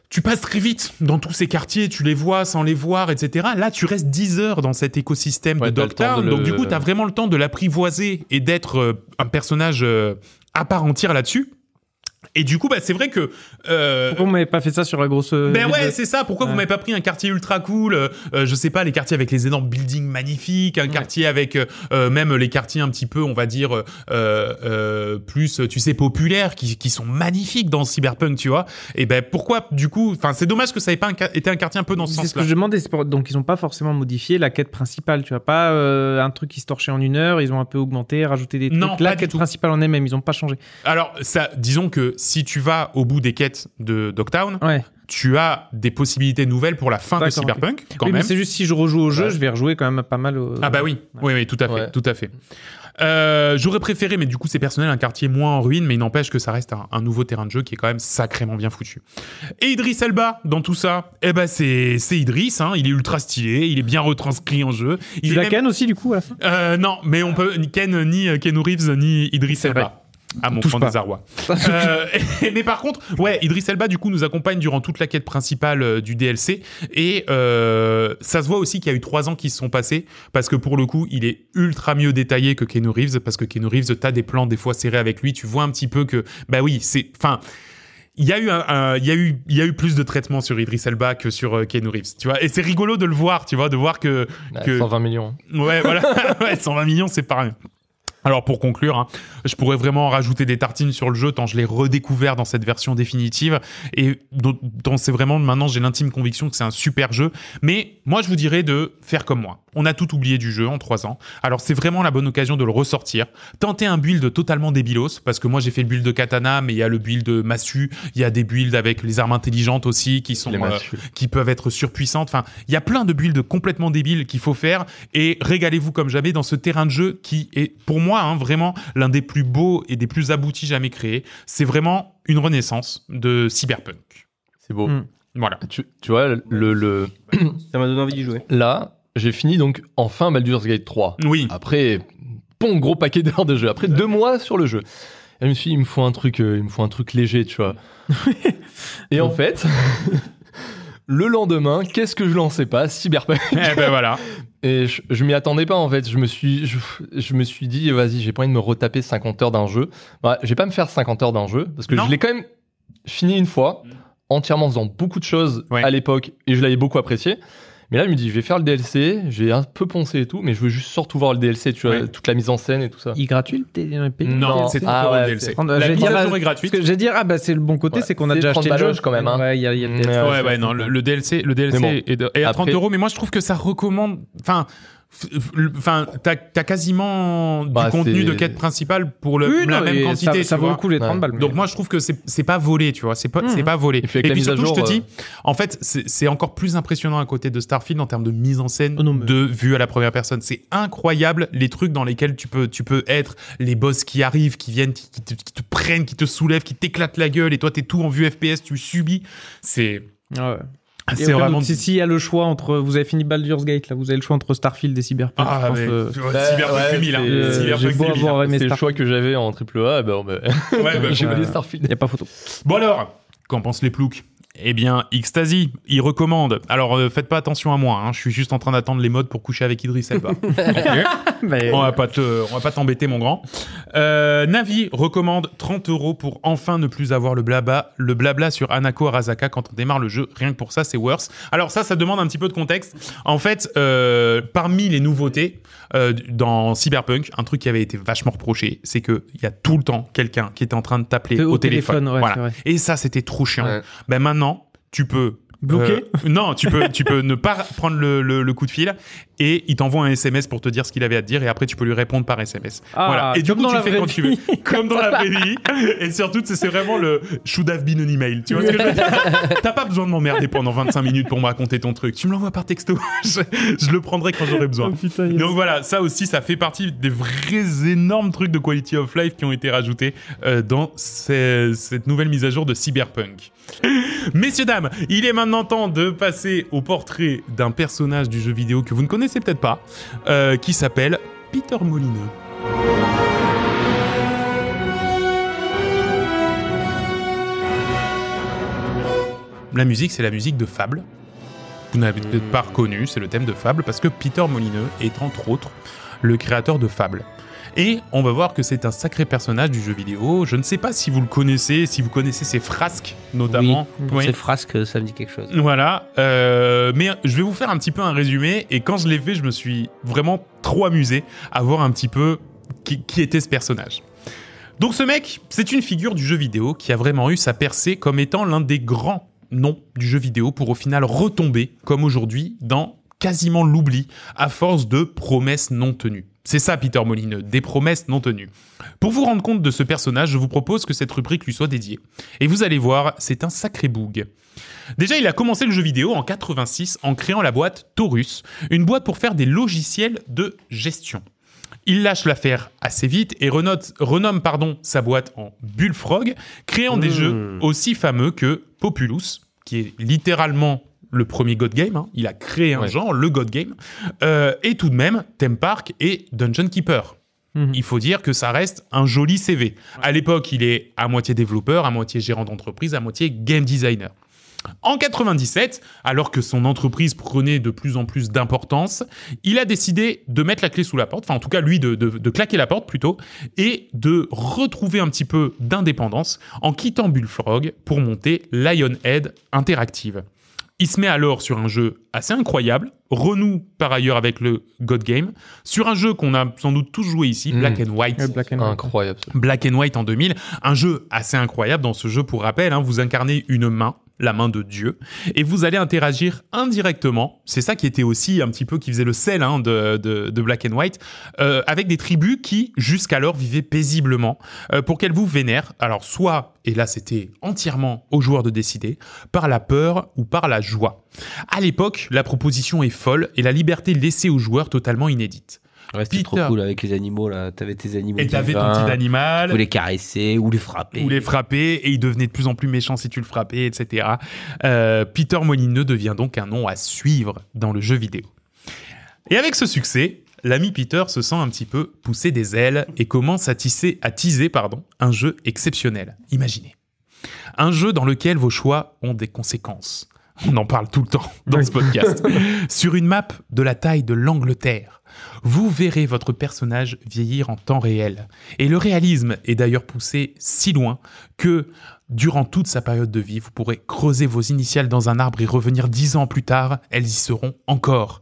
tu passes très vite dans tous ces quartiers, tu les vois sans les voir, etc. Là, tu restes 10 heures dans cet écosystème de Dogtown. Donc, du coup, tu as vraiment le temps de l'apprivoiser et d'être euh, un personnage euh, à part entière là-dessus. Et du coup, bah, c'est vrai
que euh, pourquoi vous m'avez pas fait ça sur la grosse. Euh,
ben ouais, c'est ça. Pourquoi vous m'avez pas pris un quartier ultra cool euh, Je sais pas, les quartiers avec les énormes buildings magnifiques, un quartier avec même les quartiers un petit peu, on va dire plus, tu sais, populaires, qui, sont magnifiques dans Cyberpunk, tu vois. Et ben pourquoi du coup Enfin, c'est dommage que ça ait pas été un quartier un peu dans ce sens-là. C'est ce que je
demandais. Donc ils ont pas forcément modifié la quête principale. Tu vois pas un truc qui se torchait en une heure. Ils ont un peu augmenté, rajouté des trucs. Non, la quête principale en est même ils ont pas changé. Alors ça, disons que si tu vas
au bout des quêtes de Dogtown, tu as des possibilités nouvelles pour la fin de Cyberpunk. Quand même. c'est juste si
je rejoue au jeu, je vais rejouer quand même pas mal. Ah bah oui,
oui, oui, tout à fait, tout à fait. Euh, j'aurais préféré, mais du coup c'est personnel, un quartier moins en ruine, mais il n'empêche que ça reste un, nouveau terrain de jeu qui est quand même sacrément bien foutu. Et Idris Elba dans tout ça, eh ben c'est Idris, hein. il est ultra stylé, il est bien retranscrit en jeu. Il la Ken aussi du coup euh, Non, mais on peut ni Ken ni euh, Ken Reeves ni Idris Elba à ah, mon frère des euh, mais par contre, ouais, Idris Elba du coup nous accompagne durant toute la quête principale euh, du DLC et euh, ça se voit aussi qu'il y a eu trois ans qui se sont passés parce que pour le coup, il est ultra mieux détaillé que Keanu Reeves parce que Keanu Reeves t'as des plans des fois serrés avec lui, tu vois un petit peu que bah oui, c'est enfin il y a eu il y eu il y a eu plus de traitements sur Idris Elba que sur euh, Keanu Reeves tu vois et c'est rigolo de le voir tu vois de voir que, 120 millions ouais voilà 120 millions c'est pas alors pour conclure, hein, je pourrais vraiment rajouter des tartines sur le jeu tant je l'ai redécouvert dans cette version définitive et dont, c'est vraiment maintenant j'ai l'intime conviction que c'est un super jeu. Mais moi je vous dirais de faire comme moi. On a tout oublié du jeu en 3 ans. Alors c'est vraiment la bonne occasion de le ressortir. Tenter un build totalement débilos, parce que moi j'ai fait le build de katana, mais il y a le build de massue, il y a des builds avec les armes intelligentes aussi qui sont euh, qui peuvent être surpuissantes. Enfin, il y a plein de builds complètement débiles qu'il faut faire et régalez-vous comme jamais dans ce terrain de jeu qui est pour moi hein, vraiment l'un des plus beaux et des plus aboutis jamais créés. C'est vraiment une renaissance
de cyberpunk. C'est beau. Hmm. Voilà. Tu, vois, le, le... ça m'a donné envie d'y jouer. Là, j'ai fini donc enfin Baldur's Gate 3. Oui. Après, bon gros paquet d'heures de jeu. Après deux mois sur le jeu. Et je me suis dit, il me faut un truc, euh, il me faut un truc léger, tu vois. Et en fait, le lendemain, qu'est-ce que je lançais pas Cyberpunk. Eh ben voilà. Et je, m'y attendais pas en fait. Je me suis, je, me suis dit, vas-y, j'ai pas envie de me retaper 50 heures d'un jeu. Bah, j'ai pas me faire 50 heures d'un jeu parce que je l'ai quand même fini une fois, mm. entièrement faisant beaucoup de choses à l'époque et je l'avais beaucoup apprécié. Mais là, il me dit, je vais faire le DLC, j'ai un peu poncé et tout, mais je veux juste surtout voir le DLC, tu vois, toute la mise en scène et tout ça. Il
est gratuit le DLC Non, c'est ah, le DLC. Je la dire, euh, dire, ah bah c'est le bon côté, c'est qu'on a déjà acheté le jeu
quand même. Hein. Ouais, y y a le mm. DLC, ouais, ouais, non, le, DLC, le DLC est, à 30 euros, mais moi je trouve que ça recommande. Enfin, Enfin, t'as quasiment du bah, contenu de quête principale pour le, la même quantité. Ça, vaut le coup les 30 balles. Donc, moi, je trouve que c'est pas volé, tu vois. C'est pas, hmm. pas volé. Et puis, surtout, je te euh, dis, en fait, c'est encore plus impressionnant à côté de Starfield en termes de mise en scène, oh de vue à la première personne. C'est incroyable les trucs dans lesquels tu peux, tu peux être, les boss qui arrivent, qui viennent, qui, te, prennent, qui te soulèvent, qui t'éclatent la gueule, et toi, t'es tout
en vue FPS, tu subis. C'est. Ah ouais. C'est vraiment... si s'il y a le choix entre vous avez fini Baldur's Gate là, vous avez le choix entre Starfield et Cyberpunk. Ah, je pense, euh, Cyberpunk 2000 hein. euh, j'ai beau avoir hein. C'est le choix
que j'avais en triple e A, bah, bah, j'ai oublié Starfield. il Y a pas photo. Bon alors,
qu'en pensent les ploucs eh bien, Xtasy, il recommande. Alors, euh, faites pas attention à moi. Hein. je suis juste en train d'attendre les modes pour coucher avec Idris Elba. okay. on va on va pas t'embêter, mon grand. Euh, Navi recommande 30 euros pour enfin ne plus avoir le blabla, le blabla sur Anako Arasaka quand on démarre le jeu. Rien que pour ça, c'est worse. Alors ça, ça demande un petit peu de contexte. En fait, euh, parmi les nouveautés euh, dans Cyberpunk, un truc qui avait été vachement reproché, c'est que il y a tout le temps quelqu'un qui était en train de t'appeler au, téléphone. Et ça, c'était trop chiant. Ben maintenant, tu peux Bloqué euh, Non, tu peux, tu peux ne pas prendre le, le, coup de fil et il t'envoie un SMS pour te dire ce qu'il avait à te dire et après tu peux lui répondre par SMS. Ah, voilà. Et du coup, tu fais quand tu veux. comme dans la vraie vie. Et surtout, c'est vraiment le should have been an email. Tu vois ce que je veux dire T'as pas besoin de m'emmerder pendant 25 minutes pour me raconter ton truc. Tu me l'envoies par texto. je, le prendrai quand j'aurai besoin. Oh, Donc voilà, ça aussi, ça fait partie des vrais énormes trucs de quality of life qui ont été rajoutés euh, dans cette nouvelle mise à jour de Cyberpunk. Messieurs, dames, il est maintenant on entend de passer au portrait d'un personnage du jeu vidéo que vous ne connaissez peut-être pas, euh, qui s'appelle Peter Molineux. La musique, c'est la musique de Fable. Vous n'avez hmm. peut-être pas reconnu, c'est le thème de Fable, parce que Peter Molineux est entre autres le créateur de Fable. Et on va voir que c'est un sacré personnage du jeu vidéo. Je ne sais pas si vous le connaissez, si vous connaissez ses frasques notamment. Oui, frasques, ça me dit quelque chose. Voilà. Euh, mais je vais vous faire un petit peu un résumé. Et quand je l'ai fait, je me suis vraiment trop amusé à voir un petit peu qui était ce personnage. Donc ce mec, c'est une figure du jeu vidéo qui a vraiment eu sa percée comme étant l'un des grands noms du jeu vidéo pour au final retomber, comme aujourd'hui, dans quasiment l'oubli à force de promesses non tenues. C'est ça, Peter Molineux, des promesses non tenues. Pour vous rendre compte de ce personnage, je vous propose que cette rubrique lui soit dédiée. Et vous allez voir, c'est un sacré boug. Déjà, il a commencé le jeu vidéo en 86 en créant la boîte Taurus, une boîte pour faire des logiciels de gestion. Il lâche l'affaire assez vite et renomme pardon, sa boîte en Bullfrog, créant des mmh. jeux aussi fameux que Populous, qui est littéralement le premier God Game. Hein. Il a créé un genre, le God Game. Euh, et tout de même, Theme Park et Dungeon Keeper. Mhm. Il faut dire que ça reste un joli CV. À l'époque, il est à moitié développeur, à moitié gérant d'entreprise, à moitié game designer. En 97, alors que son entreprise prenait de plus en plus d'importance, il a décidé de mettre la clé sous la porte, enfin en tout cas lui de claquer la porte plutôt, et de retrouver un petit peu d'indépendance en quittant Bullfrog pour monter Lionhead Interactive. Il se met alors sur un jeu assez incroyable, renoue par ailleurs avec le God Game, sur un jeu qu'on a sans doute tous joué ici, Black hmm. and White. Black incroyable. Black and White en 2000, un jeu assez incroyable. Dans ce jeu, pour rappel, hein, vous incarnez une main la main de Dieu, et vous allez interagir indirectement, c'est ça qui était aussi un petit peu qui faisait le sel hein, de, de, Black and White, euh, avec des tribus qui jusqu'alors vivaient paisiblement euh, pour qu'elles vous vénèrent, alors soit, et là c'était entièrement aux joueurs de décider, par la peur ou par la joie. À l'époque, la proposition est folle et la liberté laissée aux joueurs totalement inédite. Ouais, trop cool avec les animaux là. avais tes animaux. Et t'avais ton petit animal. Tu pouvais les caresser ou les frapper. Ou les frapper et il devenait de plus en plus méchant si tu le frappais, etc. Euh, Peter Molineux devient donc un nom à suivre dans le jeu vidéo. Et avec ce succès, l'ami Peter se sent un petit peu poussé des ailes et commence à tisser, à teaser pardon, un jeu exceptionnel. Imaginez. Un jeu dans lequel vos choix ont des conséquences. On en parle tout le temps dans ce podcast. Sur une map de la taille de l'Angleterre, vous verrez votre personnage vieillir en temps réel. Et le réalisme est d'ailleurs poussé si loin que durant toute sa période de vie, vous pourrez creuser vos initiales dans un arbre et revenir dix ans plus tard, elles y seront encore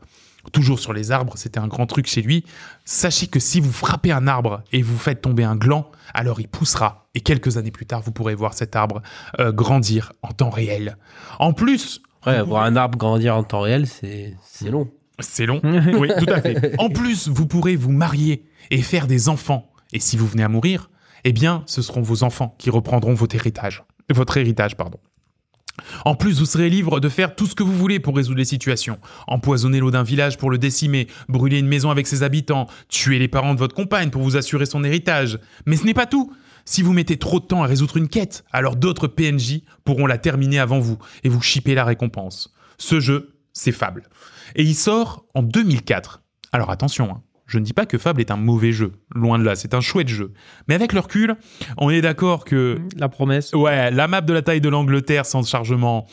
toujours sur les arbres, c'était un grand truc chez lui. Sachez que si vous frappez un arbre et vous faites tomber un gland, alors il poussera. Et quelques années plus tard, vous pourrez voir cet arbre euh, grandir en temps réel. En plus... Ouais, voir un arbre grandir en temps réel, c'est long. C'est long. oui, tout à fait. En plus, vous pourrez vous marier et faire des enfants. Et si vous venez à mourir, eh bien, ce seront vos enfants qui reprendront votre héritage. Votre héritage, pardon. En plus, vous serez libre de faire tout ce que vous voulez pour résoudre les situations. Empoisonner l'eau d'un village pour le décimer, brûler une maison avec ses habitants, tuer les parents de votre compagne pour vous assurer son héritage. Mais ce n'est pas tout. Si vous mettez trop de temps à résoudre une quête, alors d'autres PNJ pourront la terminer avant vous et vous chipper la récompense. Ce jeu, c'est Fable. Et il sort en 2004. Alors attention, hein. je ne dis pas que Fable est un mauvais jeu, loin de là, c'est un chouette jeu. Mais avec le recul, on est d'accord que... Mmh, la promesse. Ouais, la map de la taille de l'Angleterre sans chargement,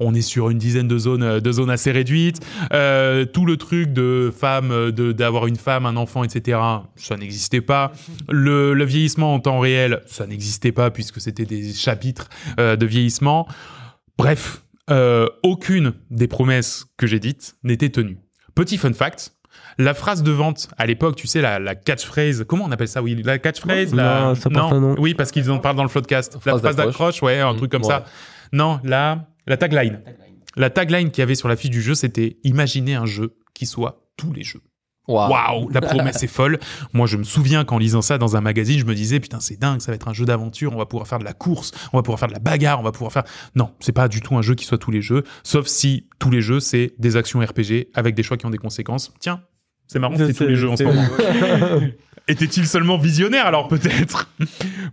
on est sur une dizaine de zones, euh, de zones assez réduites. Euh, tout le truc de femme, euh, d'avoir une femme, un enfant, etc., ça n'existait pas. Le, vieillissement en temps réel, ça n'existait pas puisque c'était des chapitres de vieillissement. Bref, euh, aucune des promesses que j'ai dites n'était tenue. Petit fun fact, la phrase de vente à l'époque, tu sais, la, la, catchphrase, comment on appelle ça Oui, la catchphrase Non, Oui, parce qu'ils en parlent dans le podcast. La, phrase d'accroche, ouais, un mmh, truc comme ça. Non, la, la tagline. La tagline, tagline qu'il y avait sur la fiche du jeu, c'était Imaginez un jeu qui soit tous les jeux.
Waouh, la promesse est
folle. Moi, je me souviens qu'en lisant ça dans un magazine, je me disais putain, c'est dingue, ça va être un jeu d'aventure, on va pouvoir faire de la course, on va pouvoir faire de la bagarre, on va pouvoir faire. Non, c'est pas du tout un jeu qui soit tous les jeux, sauf si tous les jeux c'est des actions RPG avec des choix qui ont des conséquences. Tiens, c'est marrant, c'est tous les jeux en ce moment. Était-il seulement visionnaire alors peut-être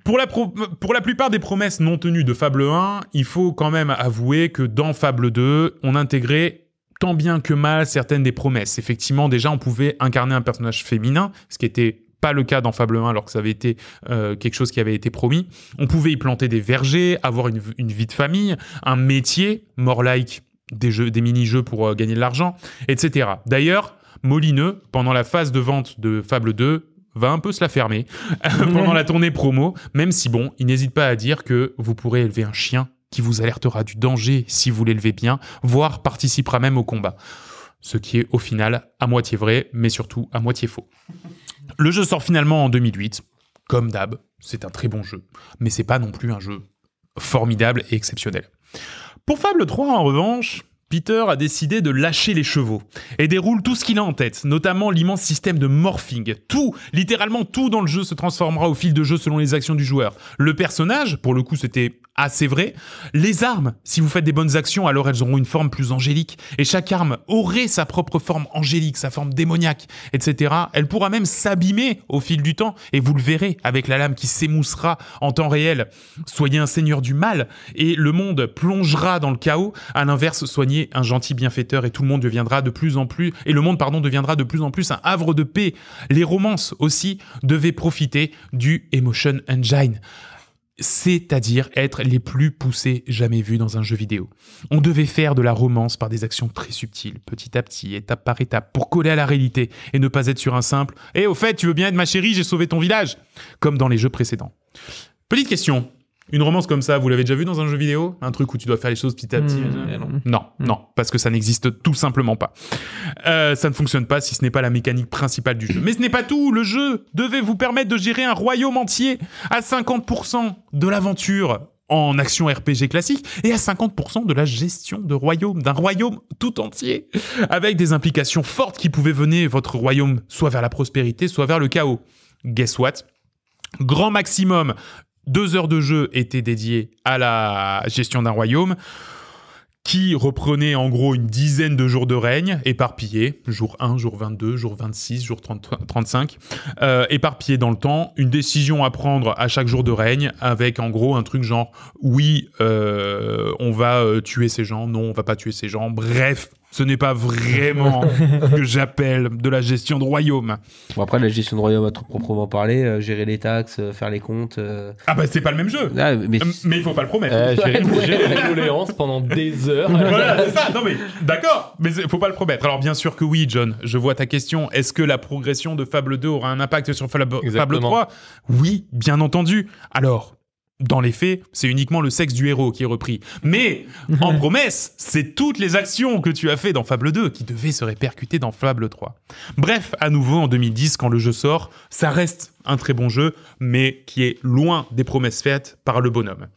pour, la pour la plupart des promesses non tenues de Fable 1, il faut quand même avouer que dans Fable 2, on intégrait tant bien que mal certaines des promesses. Effectivement, déjà, on pouvait incarner un personnage féminin, ce qui n'était pas le cas dans Fable 1 alors que ça avait été euh, quelque chose qui avait été promis. On pouvait y planter des vergers, avoir une, vie de famille, un métier, more like des mini-jeux pour euh, gagner de l'argent, etc. D'ailleurs, Molineux, pendant la phase de vente de Fable 2, va un peu se la fermer pendant la tournée promo, même si bon, il n'hésite pas à dire que vous pourrez élever un chien qui vous alertera du danger si vous l'élevez bien, voire participera même au combat. Ce qui est au final à moitié vrai, mais surtout à moitié faux. Le jeu sort finalement en 2008. Comme d'hab, c'est un très bon jeu, mais c'est pas non plus un jeu formidable et exceptionnel. Pour Fable 3, en revanche, Peter a décidé de lâcher les chevaux et déroule tout ce qu'il a en tête, notamment l'immense système de morphing. Tout, littéralement tout dans le jeu se transformera au fil de jeu selon les actions du joueur. Le personnage, pour le coup c'était assez vrai, les armes, si vous faites des bonnes actions alors elles auront une forme plus angélique et chaque arme aurait sa propre forme angélique, sa forme démoniaque, etc. Elle pourra même s'abîmer au fil du temps et vous le verrez avec la lame qui s'émoussera en temps réel. Soyez un seigneur du mal et le monde plongera dans le chaos, à l'inverse soignez un gentil bienfaiteur et tout le monde deviendra de plus en plus et le monde pardon deviendra de plus en plus un havre de paix. Les romances aussi devaient profiter du Emotion Engine c'est-à-dire être les plus poussés jamais vus dans un jeu vidéo. On devait faire de la romance par des actions très subtiles, petit à petit, étape par étape, pour coller à la réalité et ne pas être sur un simple ⁇ Eh au fait, tu veux bien être ma chérie, j'ai sauvé ton village !⁇ comme dans les jeux précédents. Petite question, une romance comme ça, vous l'avez déjà vu dans un jeu vidéo Un truc où tu dois faire les choses petit à petit hmm. Hmm. Non, non, parce que ça n'existe tout simplement pas. Euh, ça ne fonctionne pas si ce n'est pas la mécanique principale du jeu. Mais ce n'est pas tout, le jeu devait vous permettre de gérer un royaume entier à 50% de l'aventure en action RPG classique et à 50% de la gestion de royaume, d'un royaume tout entier, avec des implications fortes qui pouvaient venir votre royaume soit vers la prospérité, soit vers le chaos. Guess what Grand maximum, deux heures de jeu étaient dédiées à la gestion d'un royaume qui reprenait en gros une dizaine de jours de règne, éparpillés, jour 1, jour 22, jour 26, jour 35, euh, éparpillés dans le temps, une décision à prendre à chaque jour de règne, avec en gros un truc genre, oui, euh, on va euh, tuer ces gens, non, on va pas tuer ces gens, bref, ce n'est pas vraiment ce que j'appelle de la gestion de royaume. Bon après la gestion de royaume à trop proprement parler, euh, gérer les taxes, euh, faire les comptes. Euh. Ah bah c'est pas le même jeu. Ah, mais il faut pas le promettre.
Euh, J'ai
j'ai pendant des heures. Voilà, c'est ça. Non
mais d'accord, mais il faut pas le promettre. Alors bien sûr que oui, John. Je vois ta question. Est-ce que la progression de Fable 2 aura un impact sur Fable, 3 Oui, bien entendu. Alors dans les faits, c'est uniquement le sexe du héros qui est repris. Mais en promesse, c'est toutes les actions que tu as fait dans Fable 2 qui devaient se répercuter dans Fable 3. Bref, à nouveau en 2010, quand le jeu sort, ça reste un très bon jeu, mais qui est loin des promesses faites par le bonhomme.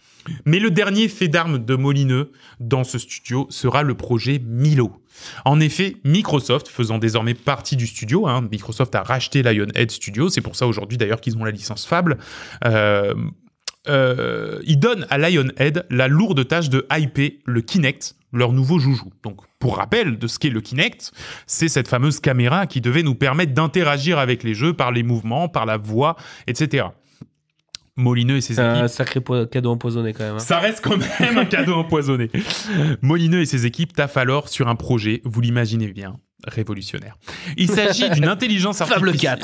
Mais le dernier fait d'armes de Molineux dans ce studio sera le projet Milo. En effet, Microsoft, faisant désormais partie du studio, hein, Microsoft a racheté Lionhead Studio, c'est pour ça aujourd'hui d'ailleurs qu'ils ont la licence Fable, euh, euh, il donne à Lionhead la lourde tâche de hyper le Kinect, leur nouveau joujou. Donc, pour rappel de ce qu'est le Kinect, c'est cette fameuse caméra qui devait nous permettre d'interagir avec les jeux par les mouvements, par la voix, etc. Molineux et ses équipes. Un sacré cadeau empoisonné quand même. Hein. Ça reste quand même un cadeau empoisonné. Molineux et ses équipes taffent alors sur un projet, vous l'imaginez bien, révolutionnaire. Il s'agit d'une intelligence artificielle.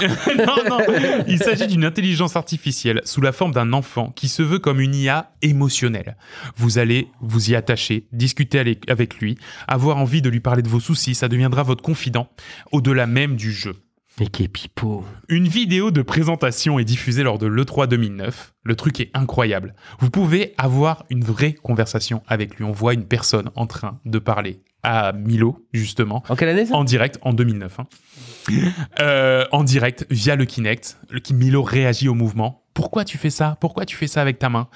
Il s'agit d'une intelligence artificielle sous la forme d'un enfant qui se veut comme une IA émotionnelle. Vous allez vous y attacher, discuter avec lui, avoir envie de lui parler de vos soucis, ça deviendra votre confident, au-delà même du jeu. Mais qu'est Une vidéo de présentation est diffusée lors de l'E3 2009. Le truc est incroyable. Vous pouvez avoir une vraie conversation avec lui. On voit une personne en train de parler à Milo, justement. En quelle En direct, en 2009. Hein. Euh, en direct, via le Kinect. Le, Milo réagit au mouvement. Pourquoi tu fais ça Pourquoi tu fais ça avec ta main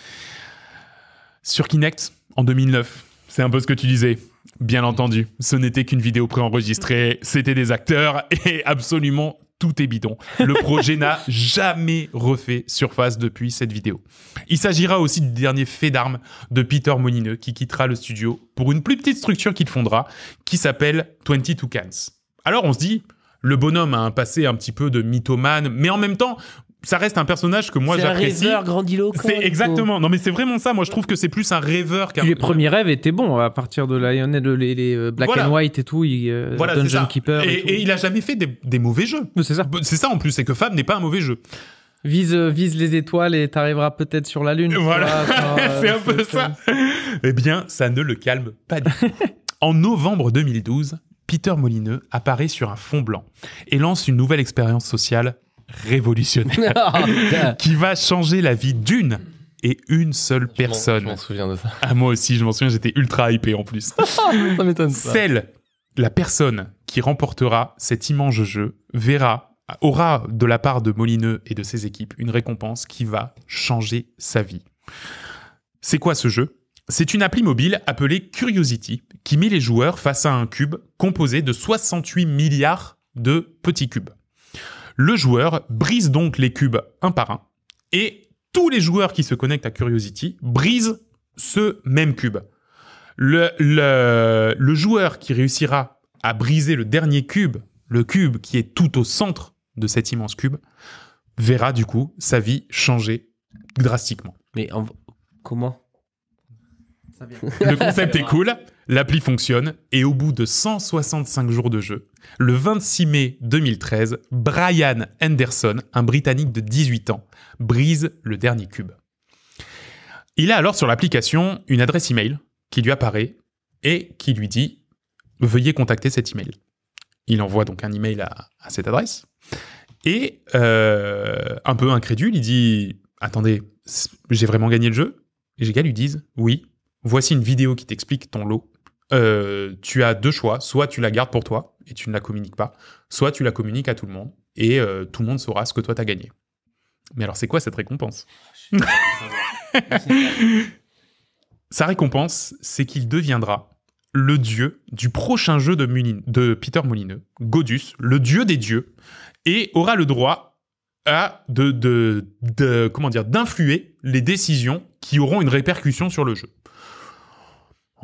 Sur Kinect, en 2009, c'est un peu ce que tu disais. Bien entendu, ce n'était qu'une vidéo préenregistrée, c'était des acteurs et absolument tout est bidon. Le projet n'a jamais refait surface depuis cette vidéo. Il s'agira aussi du dernier fait d'armes de Peter Monineux qui quittera le studio pour une plus petite structure qu'il fondera qui s'appelle 22 Cans. Alors on se dit, le bonhomme a un passé un petit peu de mythomane, mais en même temps, ça reste un personnage que moi j'apprécie. C'est un rêveur grandiloquent. C'est exactement. Non mais c'est vraiment ça. Moi je trouve que c'est plus un rêveur
qu'un. Les premiers rêves étaient bons à partir de a les, les euh, Black and White et tout, il, euh, voilà, Dungeon Keeper. Et,
et, il a jamais fait des, mauvais jeux. C'est ça. C'est ça en plus, c'est que Fab n'est pas un mauvais jeu. Vise, euh,
vise les étoiles et t'arriveras peut-être sur la lune. Voilà, c'est un peu ça. eh bien, ça ne le calme pas du tout.
en novembre 2012, Peter Molineux apparaît sur un fond blanc et lance une nouvelle expérience sociale révolutionnaire ah, qui va changer la vie d'une et une seule personne. Je m'en souviens de ça. Ah, moi aussi, je m'en souviens, j'étais ultra hypé en plus. ça m'étonne. Celle, la personne qui remportera cet immense jeu verra, aura de la part de Molineux et de ses équipes une récompense qui va changer sa vie. C'est quoi ce jeu c'est une appli mobile appelée Curiosity qui met les joueurs face à un cube composé de 68 milliards de petits cubes. Le joueur brise donc les cubes un par un, et tous les joueurs qui se connectent à Curiosity brisent ce même cube. Le, joueur qui réussira à briser le dernier cube, le cube qui est tout au centre de cet immense cube, verra du coup sa vie changer drastiquement. Mais comment
Le concept est
cool, l'appli fonctionne, et au bout de 165 jours de jeu, le 26 mai 2013, Brian Henderson, un Britannique de 18 ans, brise le dernier cube. Il a alors sur l'application une adresse email qui lui apparaît et qui lui dit Veuillez contacter cet email. Il envoie donc un email à, cette adresse. Et euh, un peu incrédule, il dit Attendez, j'ai vraiment gagné le jeu Et les lui disent Oui, Voici une vidéo qui t'explique ton lot. Euh, tu as deux choix. Soit tu la gardes pour toi et tu ne la communiques pas, soit tu la communiques à tout le monde et euh, tout le monde saura ce que toi t'as gagné. Mais alors, c'est quoi cette récompense Sa récompense, c'est qu'il deviendra le dieu du prochain jeu de, de Peter Molineux, Godus, le dieu des dieux, et aura le droit à de, de comment dire d'influer les décisions qui auront une répercussion sur le jeu.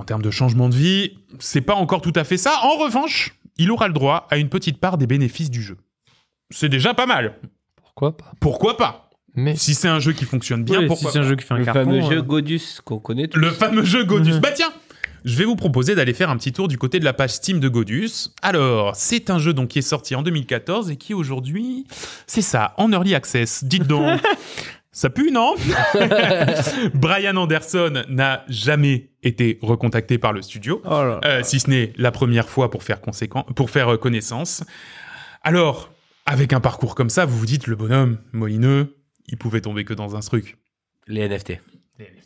En termes de changement de vie, c'est pas encore tout à fait ça. En revanche, il aura le droit à une petite part des bénéfices du jeu. C'est déjà pas mal. Pourquoi pas Pourquoi pas mais... Si c'est un jeu qui fonctionne bien, pourquoi si c'est un jeu qui fait un Le fameux jeu euh. Godus qu'on connaît tous. Le fameux jeu Godus. Mhm. Bah tiens, je vais vous proposer d'aller faire un petit tour du côté de la page Steam de Godus. Alors, c'est un jeu donc qui est sorti en 2014 et qui aujourd'hui, c'est ça, en early access. Dites donc. Ça pue, non Brian Anderson n'a jamais été recontacté par le studio, oh euh, si ce n'est la première fois pour faire, euh, connaissance. Alors, avec un parcours comme ça, vous vous dites, le bonhomme, Molineux, il pouvait tomber que dans un truc. Les NFT.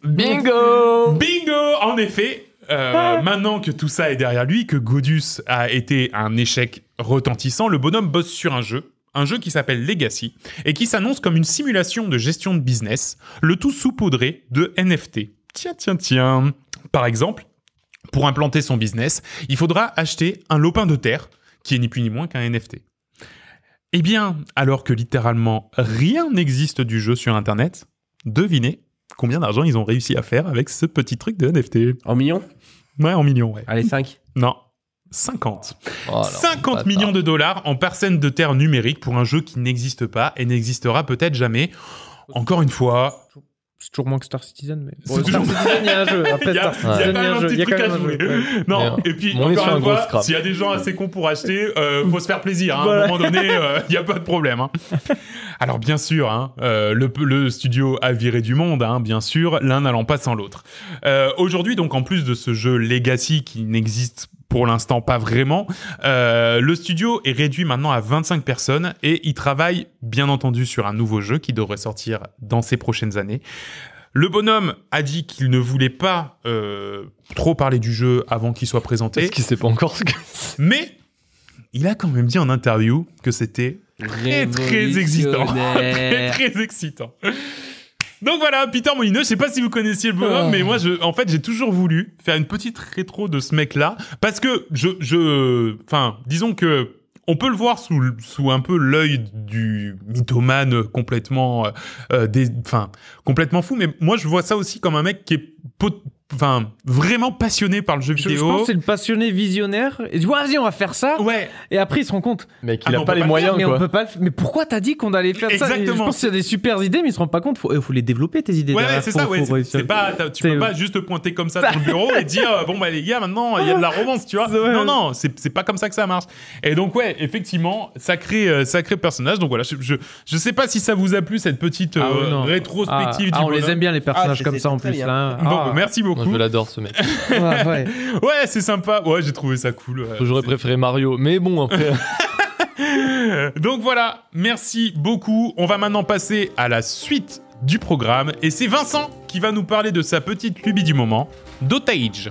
Bingo Bingo En effet, euh, ah. maintenant que tout ça est derrière lui, que Godus a été un échec retentissant, le bonhomme bosse sur un jeu un jeu qui s'appelle Legacy et qui s'annonce comme une simulation de gestion de business, le tout saupoudré de NFT. Tiens, tiens, tiens. Par exemple, pour implanter son business, il faudra acheter un lopin de terre, qui est ni plus ni moins qu'un NFT. Eh bien, alors que littéralement rien n'existe du jeu sur Internet, devinez combien d'argent ils ont réussi à faire avec ce petit truc de NFT. En millions Ouais, en millions, ouais. Allez, 5 Non, 50. 50 millions de dollars en parcelles de terre numérique pour un jeu qui n'existe pas et n'existera peut-être jamais. Encore une fois, c'est toujours moins que Star Citizen, mais Star toujours... Citizen, il y
a un jeu. il y a, quand
Citizen, il y a, un petit truc à jouer. Non, et puis, encore une fois, s'il y a des gens assez
cons pour acheter, il euh, faut se faire plaisir. Hein, à un moment donné, il euh, n'y a pas de problème. Hein. Alors, bien sûr, hein, euh, le, studio a viré du monde, bien sûr, l'un n'allant pas sans l'autre. Aujourd'hui, donc, en plus de ce jeu Legacy qui n'existe pour l'instant pas vraiment. Euh, le studio est réduit maintenant à 25 personnes et il travaille bien entendu sur un nouveau jeu qui devrait sortir dans ces prochaines années. Le bonhomme a dit qu'il ne voulait pas euh, trop parler du jeu avant qu'il soit présenté. Parce qu'il sait pas encore ce que Mais il a quand même dit en interview que c'était très très excitant. très très excitant. Donc voilà, Peter Molineux, je sais pas si vous connaissiez le bonhomme, ah. mais moi, je, en fait, j'ai toujours voulu faire une petite rétro de ce mec-là, parce que je, je, enfin, disons que on peut le voir sous, sous un peu l'œil du mythomane complètement, euh, euh, enfin, complètement fou, mais moi, je vois ça aussi comme un mec qui est enfin vraiment
passionné par le jeu vidéo. Je, pense c'est le passionné visionnaire. Et dit vas-y on va faire ça. Ouais. Et après il se rend compte. Ah mais qu'il n'a a pas, les moyens. mais pourquoi t'as dit qu'on allait faire ça Exactement. Je pense qu'il y a des super idées mais il se rend pas compte. il faut les développer tes idées. Ouais, c'est pas
peux pas juste te pointer comme ça dans le bureau et dire euh, bon bah les gars maintenant il y a de la romance tu vois. Non non c'est pas comme ça que ça marche. Et donc ouais effectivement sacré euh, sacré personnage. Donc voilà je je, sais pas si ça vous a plu cette petite ah euh, rétrospective. Ah, ah, on les aime bien les personnages comme ça en plus bah, Merci beaucoup. Mmh. je l'adore
ce mec.
ouais,
c'est sympa. Ouais, j'ai trouvé ça cool. J'aurais préféré Mario, mais bon,
Donc voilà, merci beaucoup. On va maintenant passer à la suite du programme et c'est Vincent qui va nous parler de sa petite lubie du moment, Dotage.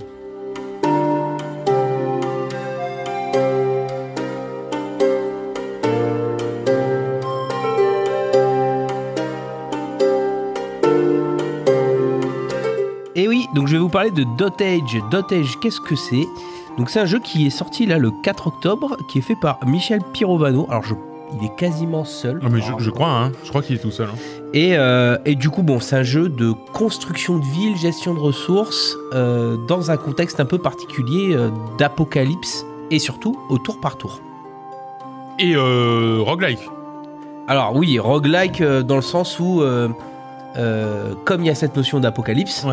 Donc je vais vous parler de Dotage. Dotage, qu'est-ce que c'est Donc c'est un jeu qui est sorti là le 4 octobre, qui est fait par Michel Pirovano. Alors il est quasiment seul. Non, ah, mais je, crois, hein. je crois qu'il est tout seul. Hein. Euh, et, du coup, bon, c'est un jeu de construction de ville, gestion de ressources, euh, dans un contexte un peu particulier euh, d'apocalypse, et surtout au tour par tour. Et roguelike Alors oui, roguelike dans le sens où, comme il y a cette notion d'apocalypse,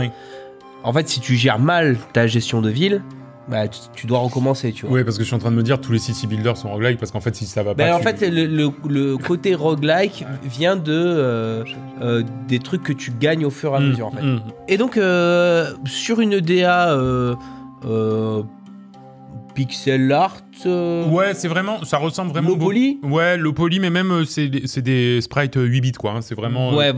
en fait, si tu gères mal
ta gestion de ville, bah, tu, dois recommencer, tu vois. Oui, parce que je suis en train de me dire tous les city builders sont roguelike parce qu'en fait, si ça va bah, pas. En fait,
le, côté roguelike vient de euh, euh, des trucs que tu gagnes au fur et à mmh, mesure, en fait. Mmh. Et donc, euh, sur une e DA
pixel art. Euh, ouais, c'est vraiment, ça ressemble vraiment. l'opoli Ouais, le poly, mais même euh, c'est des, sprites 8 euh, bits quoi. Hein. c'est vraiment ouais,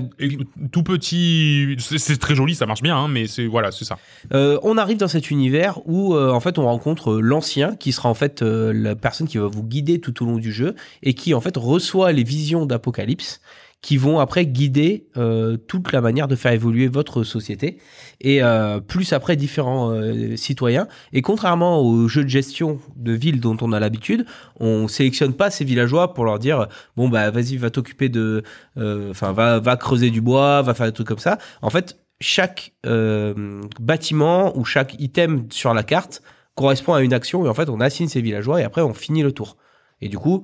tout petit. C'est très joli, ça marche bien, hein, mais c'est voilà, c'est ça. on arrive dans
cet univers où en fait on rencontre l'ancien qui sera en fait la personne qui va vous guider tout au long du jeu et qui en fait reçoit les visions d'Apocalypse qui vont après guider euh, toute la manière de faire évoluer votre société et euh, plus après différents euh, citoyens. Et contrairement aux jeux de gestion de ville dont on a l'habitude, on sélectionne pas ces villageois pour leur dire bon bah vas-y va t'occuper de, enfin va va creuser du bois, va faire des trucs comme ça. En fait, chaque bâtiment ou chaque item sur la carte correspond à une action et en fait on assigne ces villageois et après on finit le tour. Et du coup,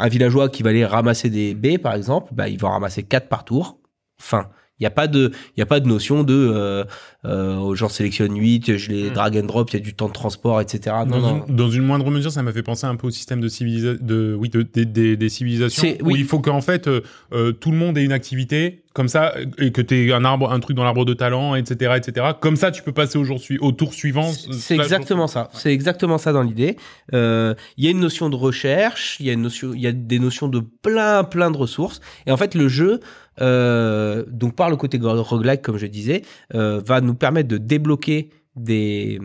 un villageois qui va aller ramasser des baies, par exemple, bah, il va en ramasser quatre par tour. Fin. Il n'y a pas de, il y a pas de notion de, euh, euh, sélectionne 8, je les mm. drag and drop, il y a du temps de transport, etc. Non, dans,
Une, dans une moindre mesure, ça m'a fait penser un peu au système de civilisation, de, oui, de, des civilisations où il faut qu'en fait euh, euh, tout le monde ait une activité comme ça euh, et que t'es un arbre, un truc dans l'arbre de talent, etc., etc. Comme ça, tu peux passer au jour au tour suivant. C'est exactement ça. C'est exactement ça dans l'idée. Il y a une notion de recherche,
il y a une notion, il y a des notions de plein, plein de ressources. Et en fait, le jeu euh, donc par le côté roguelike, comme je disais, euh, va nous permettre de débloquer euh,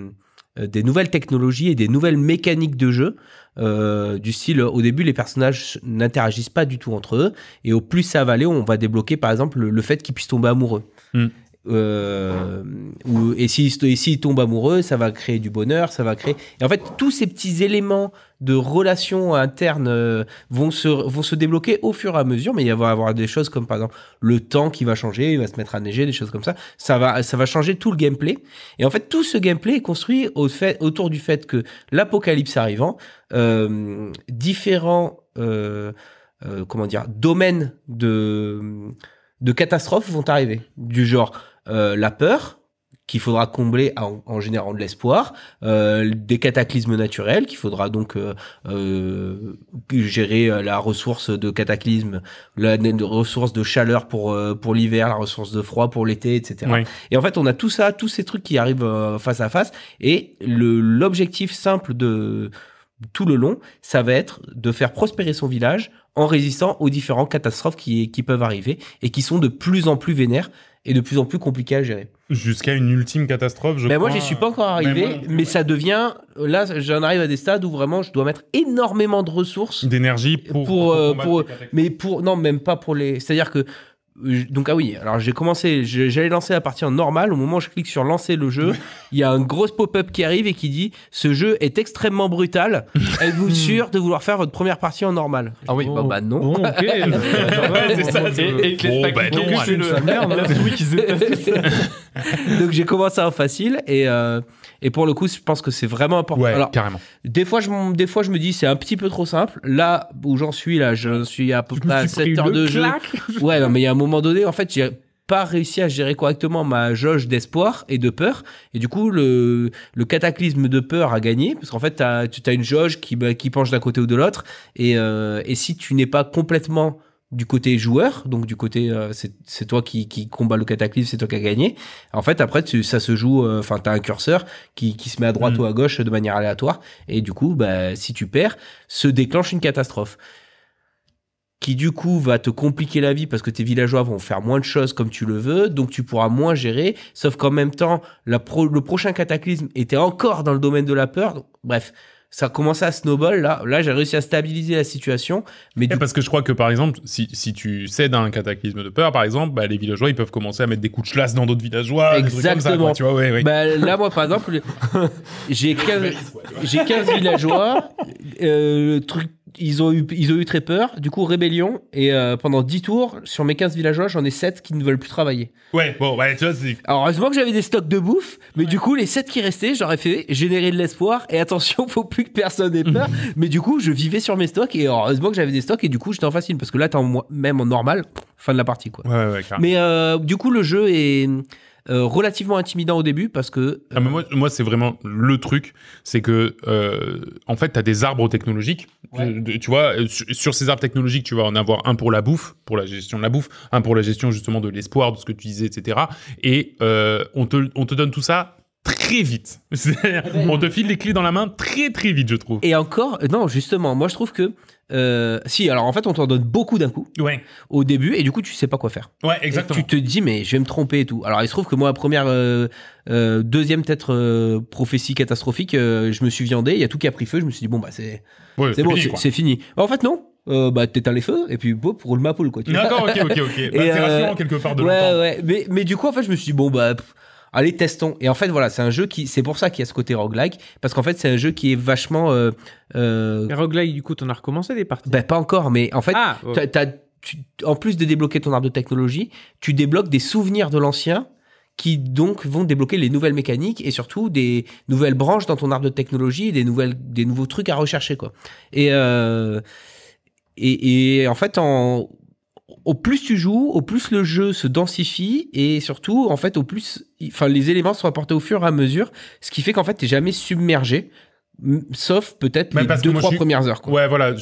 des, nouvelles technologies et des nouvelles mécaniques de jeu. du style, au début, les personnages n'interagissent pas du tout entre eux, et au plus ça va aller, on va débloquer par exemple le, fait qu'ils puissent tomber amoureux. Hmm. Euh, et s'il si, tombe amoureux, ça va créer du bonheur, ça va créer. Et en fait, tous ces petits éléments de relations internes euh, vont se, vont se débloquer au fur et à mesure, mais il va y avoir des choses comme par exemple le temps qui va changer, il va se mettre à neiger, des choses comme ça. Ça va, ça va changer tout le gameplay. Et en fait, tout ce gameplay est construit au fait, autour du fait que l'apocalypse arrivant, euh, différents comment dire domaines de de catastrophes vont arriver du genre euh, la peur qu'il faudra combler en, générant de l'espoir, euh, des cataclysmes naturels qu'il faudra donc euh, gérer la ressource de cataclysme la, ressource de chaleur pour pour l'hiver, la ressource de froid pour l'été, etc. Et en fait, on a tout ça, tous ces trucs qui arrivent face à face, et l'objectif simple de tout le long, ça va être de faire prospérer son village en résistant aux différentes catastrophes qui, peuvent arriver et qui sont de plus en plus vénères et de plus en plus compliquées à gérer. Jusqu'à une ultime catastrophe, je mais crois. Moi, j'y suis pas encore arrivé, mais, ça devient. Là, j'en arrive à des stades où vraiment je dois mettre énormément de ressources. D'énergie pour. pour, euh, mais pour. Non, même pas pour les. C'est-à-dire que euh, donc ah oui, alors j'ai commencé, j'allais lancer la partie en normal. Au moment où je clique sur lancer le jeu, il y a un gros pop-up qui arrive et qui dit ce jeu est extrêmement brutal. Êtes-vous sûr de vouloir faire votre première partie en normal Ah oui, bah, non. c'est Donc j'ai commencé en facile et. Euh, et pour le coup, je pense que c'est vraiment important. Ouais, carrément. Des fois, je, des fois, je me dis, c'est un petit peu trop simple. Là où j'en suis, là, je suis à peu près à 7 heures de jeu. ouais, mais il y a un moment donné, en fait, j'ai pas réussi à gérer correctement ma jauge d'espoir et de peur. Et du coup, le, le cataclysme de peur a gagné, parce qu'en fait, tu as, une jauge qui, bah, qui penche d'un côté ou de l'autre. Et, euh, et si tu n'es pas complètement du côté joueur, donc du côté euh, c'est toi qui, qui combat le cataclysme, c'est toi qui as gagné. En fait, après tu, ça se joue, euh, enfin t'as un curseur qui, se met à droite mm. ou à gauche de manière aléatoire, et du coup, bah, si tu perds, se déclenche une catastrophe qui du coup va te compliquer la vie parce que tes villageois vont faire moins de choses comme tu le veux, donc tu pourras moins gérer, sauf qu'en même temps, la le prochain cataclysme était encore dans le domaine de la peur, bref ça a commencé à snowball là. Là, j'ai réussi à stabiliser la
situation. Mais eh, parce que je crois que par exemple, si, si tu cèdes à un cataclysme de peur, par exemple, bah, les villageois ils peuvent commencer à mettre des coups de chlasse dans d'autres villageois. Exactement. comme ça, tu vois, bah, là, moi par exemple,
j'ai 15, j'ai 15 villageois. le euh, truc ils ont, eu, ils ont eu très peur. Du coup, rébellion. Et euh, pendant 10 tours, sur mes 15 villageois, j'en ai 7 qui ne veulent plus travailler.
Ouais, bon, bah, tu vois, c'est.
Alors, heureusement que j'avais des stocks de bouffe. Mais du coup, les 7 qui restaient, j'aurais fait générer de l'espoir. Et attention, faut plus que personne ait peur. mais du coup, je vivais sur mes stocks. Et heureusement que j'avais des stocks. Et du coup, j'étais en facile. Parce que là, t'es en, même en normal, fin de la partie, quoi. Ouais, ouais, clair. Mais
euh, du coup, le jeu est euh, relativement intimidant au début parce que. Ah, euh, moi, c'est vraiment le truc, c'est que euh, en fait, tu as des arbres technologiques. Tu, vois, sur, ces arbres technologiques, tu vas en avoir un pour la bouffe, pour la gestion de la bouffe, un pour la gestion justement de l'espoir, de ce que tu disais, etc. Et on, te, on te donne tout ça très vite. Eh ben, on te file les clés dans la main très très vite, je trouve. Et encore, non, justement, moi je trouve que
euh, si, alors en fait, on t'en donne beaucoup d'un coup. Au début, et du coup, tu sais pas quoi faire. Ouais, exactement. tu te dis, mais je vais me tromper et tout. Alors, il se trouve que moi, première, euh, euh, deuxième peut-être prophétie catastrophique, je me suis viandé, il y a tout qui a pris feu. Je me suis dit, bon, bah, c'est bon, c'est fini. Bah, en fait, non. bah t'éteins les feux et puis bon pour le poule quoi. D'accord, ok, ok, ok. Bah, c'est rassurant quelque part de ouais, mais, mais du coup en fait je me suis dit bon bah allez testons. Et en fait voilà, c'est un jeu qui, c'est pour ça qu'il y a ce côté roguelike, parce qu'en fait c'est un jeu qui est vachement. Euh, euh roguelike, du coup, t'en as recommencé des parties. Ben pas encore, mais en fait, ah, en plus de débloquer ton arbre de technologie, tu débloques des souvenirs de l'ancien qui donc vont débloquer les nouvelles mécaniques et surtout des nouvelles branches dans ton arbre de technologie, des nouvelles, des nouveaux trucs à rechercher quoi. Et euh, et, et, en fait, en, au plus tu joues, au plus le jeu se densifie et surtout, en fait, au plus, enfin, les éléments sont apportés au fur et à mesure, ce qui fait qu'en fait, t'es jamais submergé. Sauf peut-être les deux trois premières heures.
Quoi. Ouais, voilà,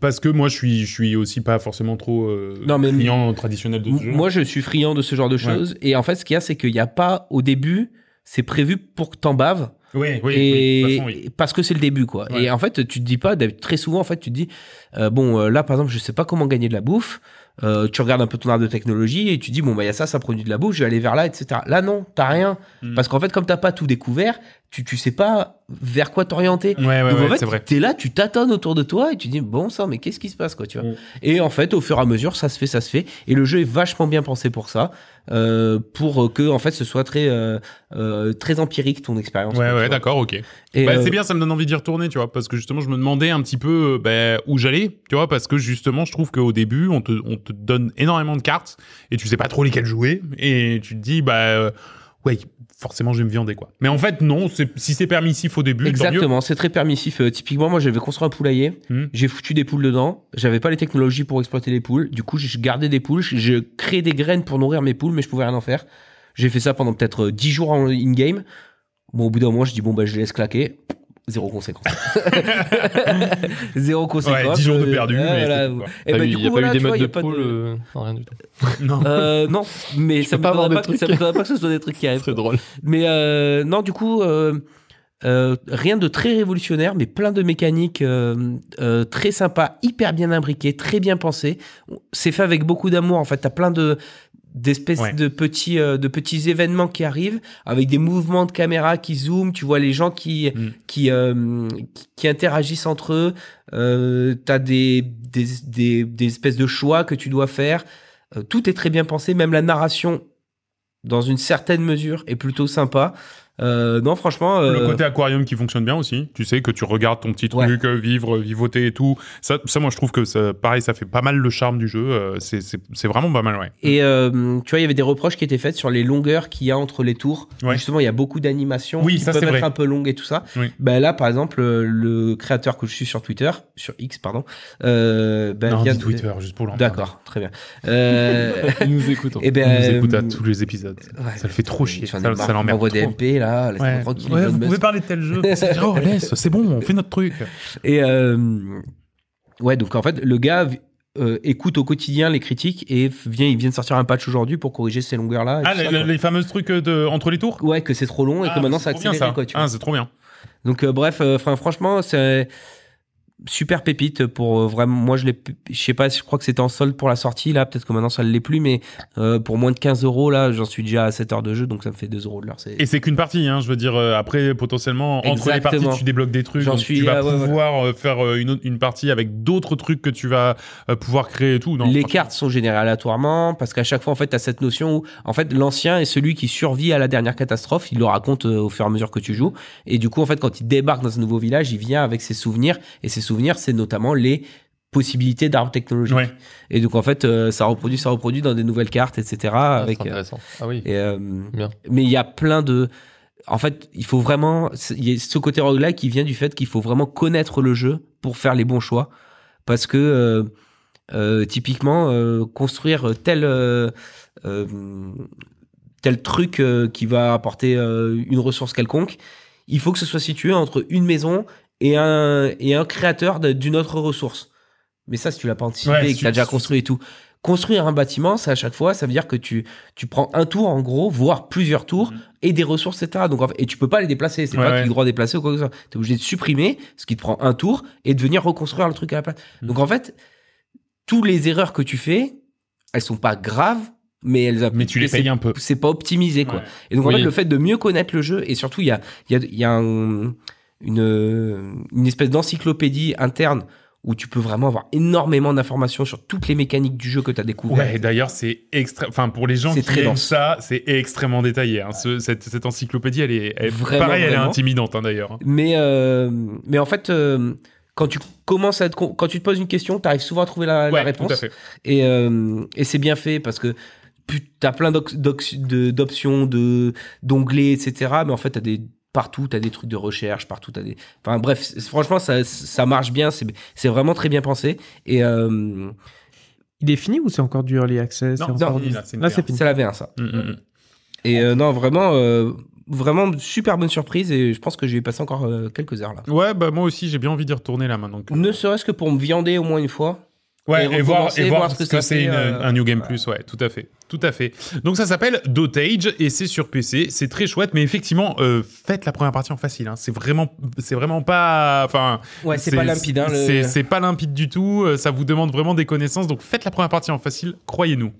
parce que moi je suis, je suis aussi pas forcément trop euh, friand traditionnel de ce jeu. Moi je suis friand
de ce genre de choses et en fait ce qu'il y a c'est qu'il n'y a pas au début, c'est prévu pour que t'en baves. Oui, oui, et parce que c'est le début quoi. Et en fait tu te dis pas très souvent en fait tu te dis euh, bon euh, là par exemple je sais pas comment gagner de la bouffe. Euh, tu regardes un peu ton art de technologie et tu dis bon bah il y a ça, ça produit de la bouche, je vais aller vers là, etc. Là non, t'as rien mm. parce qu'en fait comme t'as pas tout découvert, tu, tu sais pas vers quoi t'orienter. Ouais, ouais, en t'es là, tu tâtonnes autour de toi et tu dis bon ça mais qu'est-ce qui se passe quoi, tu vois. Mm. Et en fait, au fur et à mesure, ça se fait, ça se fait. Et le jeu est vachement bien pensé pour ça,
euh, pour que en fait, ce soit très euh, euh, très empirique ton expérience.
Ouais, ouais,
d'accord, ok. Bah, c'est bien,
ça me donne envie d'y retourner, tu vois, parce que justement, je me demandais un petit peu bah, où j'allais, tu vois, parce que justement, je trouve qu'au début, on te, on te donne énormément de cartes et tu sais pas trop lesquelles jouer et tu te dis bah ouais, forcément, je vais me viander, quoi. Mais en fait, non, si c'est permissif au début, Exactement, c'est très permissif. Euh, typiquement, moi, j'avais construit un poulailler, hmm. j'ai foutu des poules
dedans, j'avais pas les technologies pour exploiter les poules, du coup, je gardais des poules, je créais des graines pour nourrir mes poules, mais je pouvais rien en faire. J'ai fait ça pendant peut-être 10 euh, jours en in-game. Bon, au bout d'un moment, je dis, bon, bah, je laisse claquer. Zéro conséquence. Zéro conséquence. Ouais, 10 jours de perdu. et bah, eh ben, du coup, il n'y a pas eu des modes de pôle non, rien du tout. Non, euh, non mais ça ne me, me pas que ce soit des trucs qui arrivent. C'est drôle. Mais euh, non, du coup, euh, euh, rien de très révolutionnaire, mais plein de mécaniques très sympas, hyper bien imbriquées, très bien pensées. C'est fait avec beaucoup d'amour. En fait, tu plein de, d'espèces de petits euh, de petits événements qui arrivent avec des mouvements de caméra qui zooment tu vois les gens qui mm. euh, qui, qui, interagissent entre eux euh, t'as des, des, des des espèces de choix que tu dois faire euh, tout est très bien pensé même la narration
dans une certaine mesure est plutôt sympa euh, non, franchement.
Le euh,
côté
aquarium qui fonctionne bien aussi. Tu sais que tu regardes ton petit truc, vivre, vivoter et tout. Ça, ça, moi, je trouve que ça, pareil, ça fait pas mal le charme du jeu. Euh, c'est vraiment pas mal, ouais.
Et tu vois, il y avait des reproches qui étaient faites sur les longueurs qu'il y a entre les tours. Justement, il y a beaucoup d'animations oui, qui peuvent être un peu longues et tout ça. Ben là, par exemple, le créateur que je suis sur Twitter, sur X, pardon. ben, non, Twitter, juste pour D'accord, très bien. Nous écoutons. Hein. Et eh ben, Nous écoute à tous les épisodes.
ça le fait trop chier.
ça l'emmerde
vous pouvez parler
de tel jeu.
Oh, c'est bon, on fait notre truc. Et euh, ouais, donc
en fait, le gars euh, écoute au quotidien les critiques et vient, il vient de sortir un patch aujourd'hui pour corriger ces longueurs-là. Ah, les,
fameux trucs euh, de, entre les tours Ouais, que c'est trop long et que ah, maintenant ça accélère.
Ah, c'est trop bien. Donc bref, franchement, c'est super pépite pour euh, vraiment. Moi, je l'ai, je sais pas, je crois que c'était en solde pour la sortie là. Peut-être que maintenant ça ne l'est plus, mais euh, pour moins de 15
euros là, j'en suis déjà à 7 heures de jeu, donc ça me fait 2 euros de l'heure. Et c'est qu'une partie, hein, je veux dire. Euh, après, potentiellement entre les parties, tu débloques des trucs, suis, tu vas ah pouvoir faire une, une, partie avec d'autres trucs que tu vas pouvoir créer et tout. les cartes sont générées aléatoirement parce qu'à chaque fois, en fait, as cette notion
où, en fait, l'ancien est celui qui survit à la dernière catastrophe. Il le raconte au fur et à mesure que tu joues, et du coup, en fait, quand il débarque dans un nouveau village, il vient avec ses souvenirs et ses souvenirs, c'est notamment les possibilités d'armes technologiques. Et donc en fait, euh, ça reproduit, ça reproduit dans des nouvelles cartes, etc. Ah, avec, euh, ah euh, mais il y a plein de. En fait, il faut vraiment. Il y a ce côté roguelike qui vient du fait qu'il faut vraiment connaître le jeu pour faire les bons choix, parce que typiquement construire tel tel truc qui va apporter une ressource quelconque, il faut que ce soit situé entre une maison, et un, un créateur d'une autre ressource. Mais ça, si tu l'as pas anticipé et que tu as déjà construit et tout. Construire un bâtiment, ça à chaque fois, ça veut dire que tu, tu prends un tour en gros, voire plusieurs tours mhm. et des ressources, etc. Donc, et tu peux pas les déplacer. C'est n'est pas qu'il ouais. le droit de déplacer ou quoi que ce soit. Tu es obligé de supprimer ce qui te prend un tour et de venir reconstruire le truc à la place. Mhm. Donc en fait, toutes les erreurs que tu fais, elles sont pas graves, mais elles mais tu les payes un peu c'est pas optimisé quoi et donc en fait le fait de mieux connaître le jeu et surtout il y a il y a un une, une espèce d'encyclopédie interne où tu peux vraiment avoir
énormément d'informations sur toutes les mécaniques du jeu que tu as découvert. Ouais, et d'ailleurs, c'est extrêmement... Enfin, pour les gens qui très aiment ça, c'est extrêmement détaillé. Hein. cette, cette, encyclopédie, elle est. pareil, elle est intimidante hein, d'ailleurs. Hein.
Mais, euh, mais en fait. Euh, quand tu commences à te, quand tu te poses une question, tu arrives souvent à trouver la, réponse. Et, euh, et c'est bien fait parce que tu as plein d'options, d'onglets, etc. Mais en fait, tu as des partout as des trucs de recherche, partout as des. Enfin bref, franchement ça, marche bien, c'est vraiment très bien pensé et euh,
il est fini ou c'est encore du early access Non, c'est encore... C'est la
V1 ça. Mm, mm, mm. Et euh, non vraiment. Euh, vraiment super bonne surprise et je pense que je vais
passer encore quelques heures là. Ouais, bah moi aussi j'ai bien envie d'y retourner là maintenant.
Ne serait-ce que pour me viander au moins une fois. Ouais, et, voir, et, voir, que, c'est euh,
un New Game Plus, ouais, tout à fait, tout à fait. Donc ça s'appelle Dotage et c'est sur PC, c'est très chouette, mais effectivement, euh, faites la première partie en facile, hein. c'est vraiment, c'est vraiment pas, enfin, ouais, c'est pas limpide, hein, c'est pas limpide du tout, euh, ça vous demande vraiment des connaissances, donc faites la première partie en facile, croyez-nous.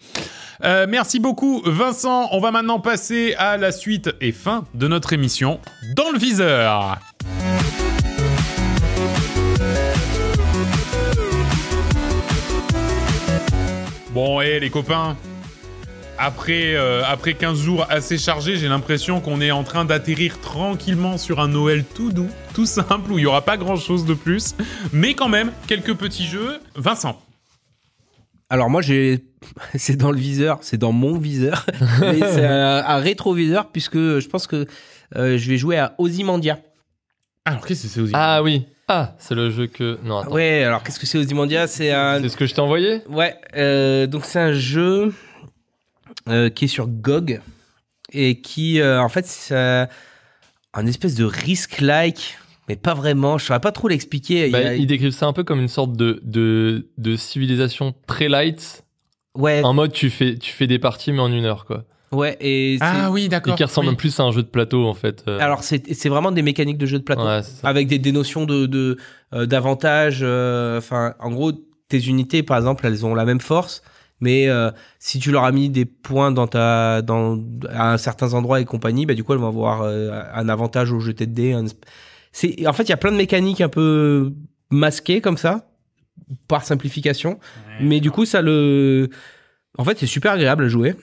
merci beaucoup Vincent, on va maintenant passer à la suite et fin de notre émission dans le viseur. Bon, hé, les copains. Après, euh, après 15 jours assez chargés, j'ai l'impression qu'on est en train d'atterrir tranquillement sur un Noël tout doux, tout simple, où il n'y aura pas grand-chose de plus. Mais quand même, quelques petits jeux. Vincent.
Alors moi, j'ai... c'est dans le viseur, c'est dans mon viseur, c'est un, rétroviseur puisque je pense que euh, je vais jouer à Ozymandia.
Alors quest que c'est Ozymandia Ah oui, ah, c'est le jeu que. Non,
attends. Ouais, alors qu'est-ce que c'est Ozymandia C'est un. C'est ce que je t'ai envoyé Ouais, euh, donc c'est un jeu euh, qui est sur GOG et qui, euh, en fait, c'est un espèce de risk-like, mais pas vraiment. Je saurais pas trop l'expliquer. Bah, ils il,
décrivent ça un peu comme une sorte de, de, de civilisation très light. Ouais. En mode, tu fais, tu fais des parties, mais en une heure, quoi.
Ouais,
ah et qui ressemble même plus à un jeu de plateau en fait. Euh.
Alors c'est vraiment des mécaniques de jeu de plateau avec des, notions de euh, d'avantages. Euh, en gros, tes unités par exemple, elles ont la même force, mais si tu leur as mis des points dans ta dans à certains endroits et compagnie, bah du coup elles vont avoir un avantage au jeté de dés. en fait il y a plein de mécaniques un peu masquées comme ça par simplification, mais du coup ça le en fait c'est super agréable à jouer.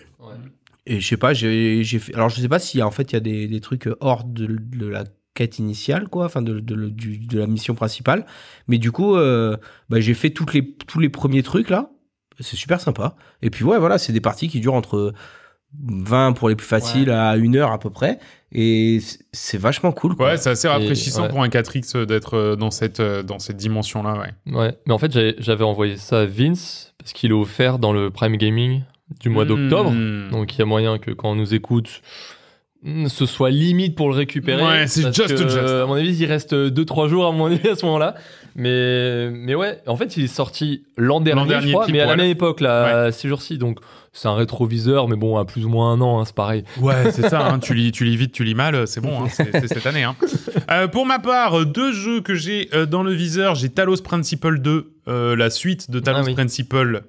Et je sais pas, j'ai Alors, je sais pas si en fait il y a des, des trucs euh, hors de, la quête initiale, quoi, enfin de, la mission principale. Mais du coup, euh, bah, j'ai fait toutes les, tous les premiers trucs là. C'est super sympa. Et puis, ouais, voilà, c'est des parties qui durent entre 20 pour les plus faciles à une heure à peu près. Et c'est vachement cool.
Quoi. Ouais, c'est assez rafraîchissant pour un 4X euh, d'être dans cette, dans cette dimension-là. Ouais. ouais,
mais en fait, j'avais envoyé ça à Vince parce qu'il est offert dans le Prime Gaming du mois d'octobre. Hmm. Donc il y a moyen que quand on nous écoute, ce soit limite pour le récupérer. Ouais, c'est À mon avis, il reste 2-3 jours à mon avis à ce moment-là. Mais, mais ouais, en fait, il est sorti l'an dernier, je crois, mais à la même époque, là, ces jours-ci. Donc, c'est un rétroviseur, mais bon, à plus ou moins un an, hein, c'est pareil. Ouais, c'est ça, hein. tu, lis, vite, tu lis mal, c'est bon, hein. c'est cette année.
Euh, pour ma part, deux jeux que j'ai euh, dans le viseur, j'ai Talos Principle 2, euh, la suite de Talos ah Principle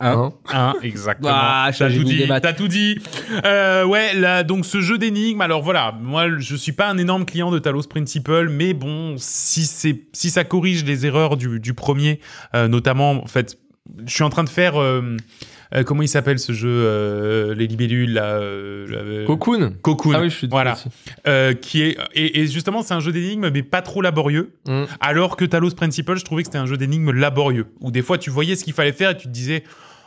1. Hein exactement. Bah, t'as tout, dit, tout euh, dit. ouais, là, donc ce jeu d'énigmes, alors voilà, moi je suis pas un énorme client de Talos Principle, mais bon, si, c'est si ça corrige les erreurs du, du premier, euh, notamment, en fait, je suis en train de faire... Euh, comment il s'appelle ce jeu les libellules la Cocoon Cocoon ah oui, je suis voilà qui est et, justement c'est un jeu d'énigmes mais pas trop laborieux mmh. alors que Talos Principle je trouvais que c'était un jeu d'énigmes laborieux où des fois tu voyais ce qu'il fallait faire et tu te disais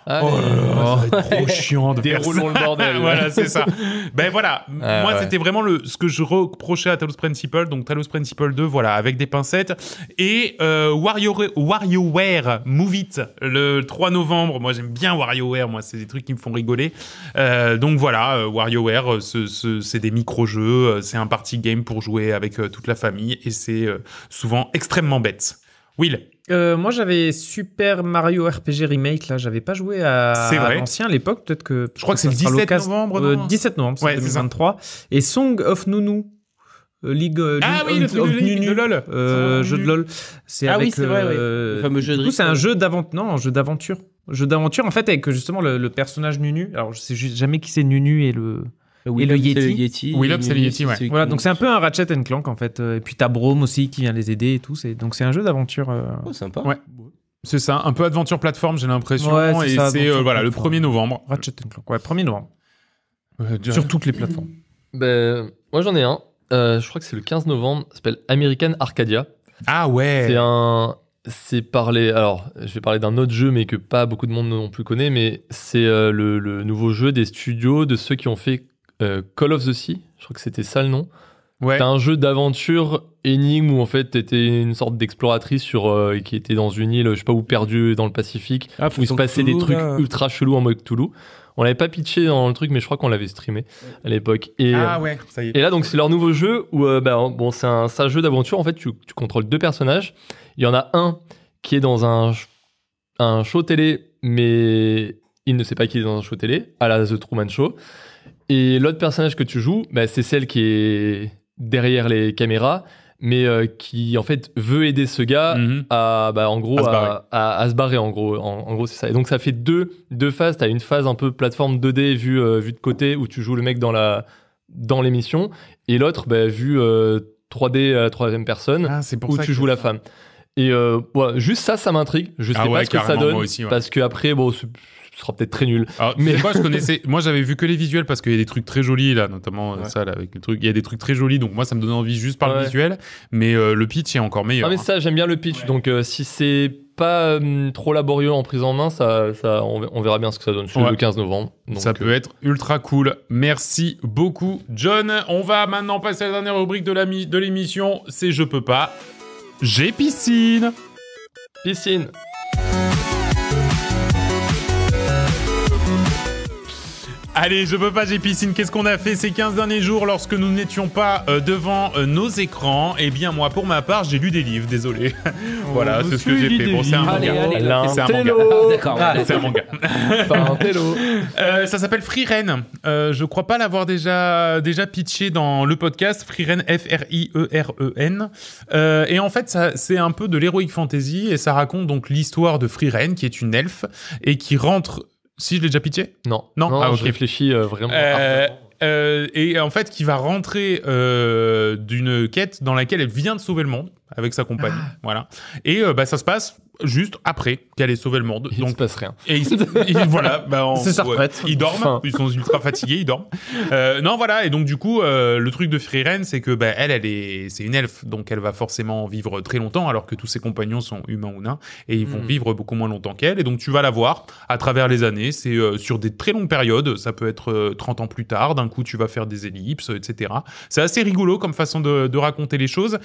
Oh trop chiant de Déroulons faire ça. le bordel. voilà, c'est ça. Ben voilà, ah moi c'était vraiment le ce que je reprochais à Talos Principle, donc Talos Principle 2, voilà, avec des pincettes et euh, WarioWare Move It le 3 novembre. Moi j'aime bien WarioWare, moi c'est des trucs qui me font rigoler. Euh, donc voilà, euh, WarioWare, c'est des micro-jeux, c'est un party game pour jouer avec toute la famille et c'est souvent extrêmement bête. Will.
Euh, moi, j'avais Super Mario RPG Remake. Là, j'avais pas joué à, l'ancien à l'époque. Peut-être que je, crois que, c'est le 17 novembre. Euh, 17 novembre, 2023. Et Song of Nunu. Euh, League, euh, ah oui, le Nunu, LOL. jeu de LOL. C'est ah oui, c'est vrai, le fameux jeu de. c'est un jeu d'aventure. Non, jeu d'aventure. Jeu d'aventure en fait avec justement le, personnage Nunu. Alors je sais jamais qui c'est Nunu et le euh, et le Yeti. oui, c'est le Yeti, ouais. Voilà, donc c'est un peu un Ratchet and Clank en fait. Euh, et puis t'as Brome aussi qui vient les aider et tout. Donc c'est un jeu d'aventure. Euh, oh, sympa. Ouais. C'est ça, un peu aventure plateforme, j'ai l'impression.
Ouais, et c'est voilà, le 1er
novembre. Ratchet and Clank, ouais, 1er novembre.
Sur toutes les plateformes. Ben moi j'en ai un. je crois que c'est le 15 novembre. s'appelle American Arcadia. Ah ouais. C'est un. C'est parler. Alors, je vais parler d'un autre jeu, mais que pas beaucoup de monde non plus connaît, mais c'est le nouveau jeu des studios de ceux qui ont fait euh, Call of the Sea, je crois que c'était ça le nom. Ouais. un jeu d'aventure énigme où en fait t'étais une sorte d'exploratrice sur euh, qui était dans une île, je sais pas où perdue dans le Pacifique, ah, où il se passait des trucs ultra chelous en mode Toulouse. On l'avait pas pitché dans le truc, mais je crois qu'on l'avait streamé à l'époque. Et, ah euh, ouais, ça y est. Et là donc c'est leur nouveau jeu où bah, bon c'est un, jeu d'aventure. En fait tu, tu, contrôles deux personnages. Il y en a un qui est dans un un show télé, mais il ne sait pas qu'il est dans un show télé à la The Truman Show. Et l'autre personnage que tu joues, bah, c'est celle qui est derrière les caméras, mais euh, qui en fait veut aider ce gars mhm. à, bah, en gros, à, se barrer. en gros, en, gros c'est ça. Et donc ça fait deux, deux phases. as une phase un peu plateforme 2D euh, vue, de côté où tu joues le mec dans la dans l'émission, et l'autre bah, vue 3D euh, la troisième personne ah, où tu joues la femme. Et juste ça, ça m'intrigue. Je ah sais pas ce que ça donne parce que après, bon, peut-être très nul. mais moi, je connaissais, moi, j'avais vu que les visuels
parce qu'il y a des trucs très jolis là, notamment euh, ça avec le truc. Il y a des trucs très jolis, donc moi, ça me donne envie juste par le visuel. Mais euh, le pitch est encore
meilleur. Ah, mais hein. ça, j'aime bien le pitch. Donc, euh, si c'est pas trop laborieux en prise en main, ça, ça on, verra bien ce que ça donne. le 15 novembre. ça peut être ultra cool. Merci beaucoup,
John. On va maintenant passer à la dernière rubrique de l'émission. De C'est Je peux pas. J'ai piscine. Piscine. Allez, je veux pas, j'ai piscine. Qu'est-ce qu'on a fait ces 15 derniers jours lorsque nous n'étions pas euh, devant euh, nos écrans Eh bien, moi, pour ma part, j'ai lu des livres, désolé. voilà, c'est ce que j'ai fait. Bon, c'est un manga. Ah, ah, c'est un manga. C'est un manga. ça s'appelle Free Ren. Euh, je crois pas l'avoir déjà, déjà pitché dans le podcast. Free Ren, F-R-I-E-R-E-N. et en fait, c'est un peu de l'heroic fantasy et ça raconte donc l'histoire de Free Ren, qui est une elfe et qui rentre si je l'ai déjà pitié Non. Non, ah, je réfléchis euh, vraiment. Euh, euh, et en fait, qui va rentrer d'une quête dans laquelle elle vient de sauver le monde avec sa compagne. Ah. voilà. Et euh, bah, ça se passe juste après qu'elle ait sauvé le monde. Il Donc, se passe rien. Et, voilà, bah, c'est sa ils dorment, ils sont ultra fatigués, ils dorment. Euh, non, voilà, et donc du coup, euh, le truc de Freirene c'est que bah, elle, elle est, c'est une elfe, donc elle va forcément vivre très longtemps, alors que tous ses compagnons sont humains ou nains, et ils vont hmm. vivre beaucoup moins longtemps qu'elle. Et donc tu vas la voir à travers les années, c'est sur des très longues périodes, ça peut être 30 ans plus tard, d'un coup tu vas faire des ellipses, etc. C'est assez rigolo comme façon de, de raconter les choses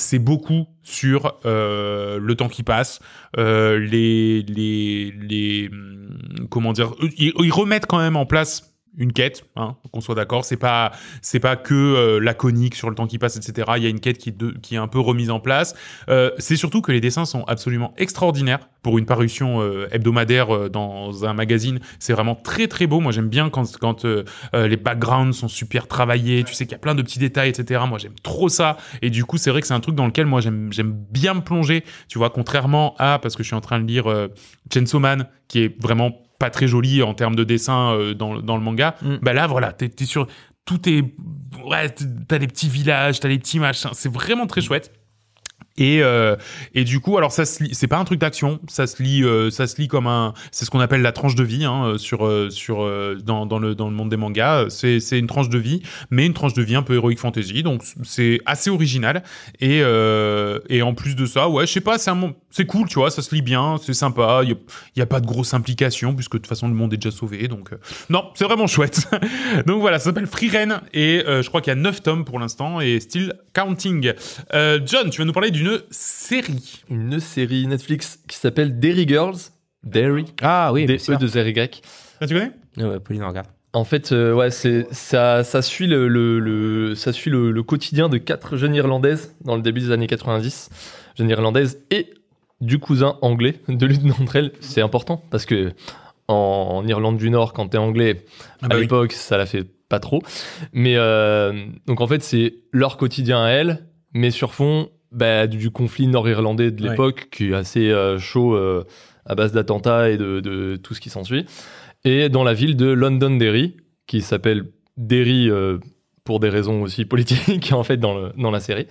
c'est beaucoup sur euh, le temps qui passe, euh, les, les, hum, comment dire, ils, remettent quand même en place une quête, hein, qu'on soit d'accord. C'est pas c'est pas que la euh, laconique sur le temps qui passe, etc. Il y a une quête qui, est un peu remise en place. Euh, c'est surtout que les dessins sont absolument extraordinaires pour une parution euh, hebdomadaire dans un magazine. C'est vraiment très très beau. Moi j'aime bien quand les backgrounds sont super travaillés. Tu sais qu'il y a plein de petits détails, etc. Moi j'aime trop ça. Et du coup c'est vrai que c'est un truc dans lequel moi j'aime j'aime bien me plonger. Tu vois, contrairement à parce que je suis en train de lire Chainsaw Man qui est vraiment pas très joli en termes de dessin euh, dans, le manga, ben bah là, voilà, t'es es sur. Tout est. Ouais, t'as des petits villages, t'as des petits machins. C'est vraiment très mm. chouette. Et, euh, et du coup, alors ça se c'est pas un truc d'action, ça se lit, euh, ça se lit comme un, c'est ce qu'on appelle la tranche de vie hein, euh, sur sur dans, dans, le dans le monde des mangas. C'est c'est une tranche de vie, mais une tranche de vie un peu héroïque fantasy, donc c'est assez original. Et et en plus de ça, ouais, je sais pas, c'est un c'est cool, tu vois, ça se lit bien, c'est sympa. Il y, a pas de grosses implications puisque de toute façon le monde est déjà sauvé, donc non, c'est vraiment chouette. donc voilà, ça s'appelle Free Reign et je crois qu'il y a 9 tomes pour l'instant et still counting.
John, tu vas nous parler d'une série. Une série Netflix qui s'appelle Derry Girls. Dairy. Ah oui, de e de ah, tu connais Pauline, regarde. En fait, euh, ouais, c'est ça, suit le, ça suit le, quotidien de quatre jeunes irlandaises dans le début des années 90, jeunes irlandaises et du cousin anglais de l'une d'entre elles. C'est important parce que en, Irlande du Nord, quand t'es anglais, ah à bah l'époque, ça la fait pas trop. Mais euh, donc en fait, c'est leur quotidien à elles, mais sur fond, bah, du, conflit nord-irlandais de l'époque, qui est assez euh, chaud euh, à base d'attentats et de, tout ce qui s'ensuit, et dans la ville de Londonderry, qui s'appelle Derry euh, pour des raisons aussi politiques, en fait, dans, le, dans la série.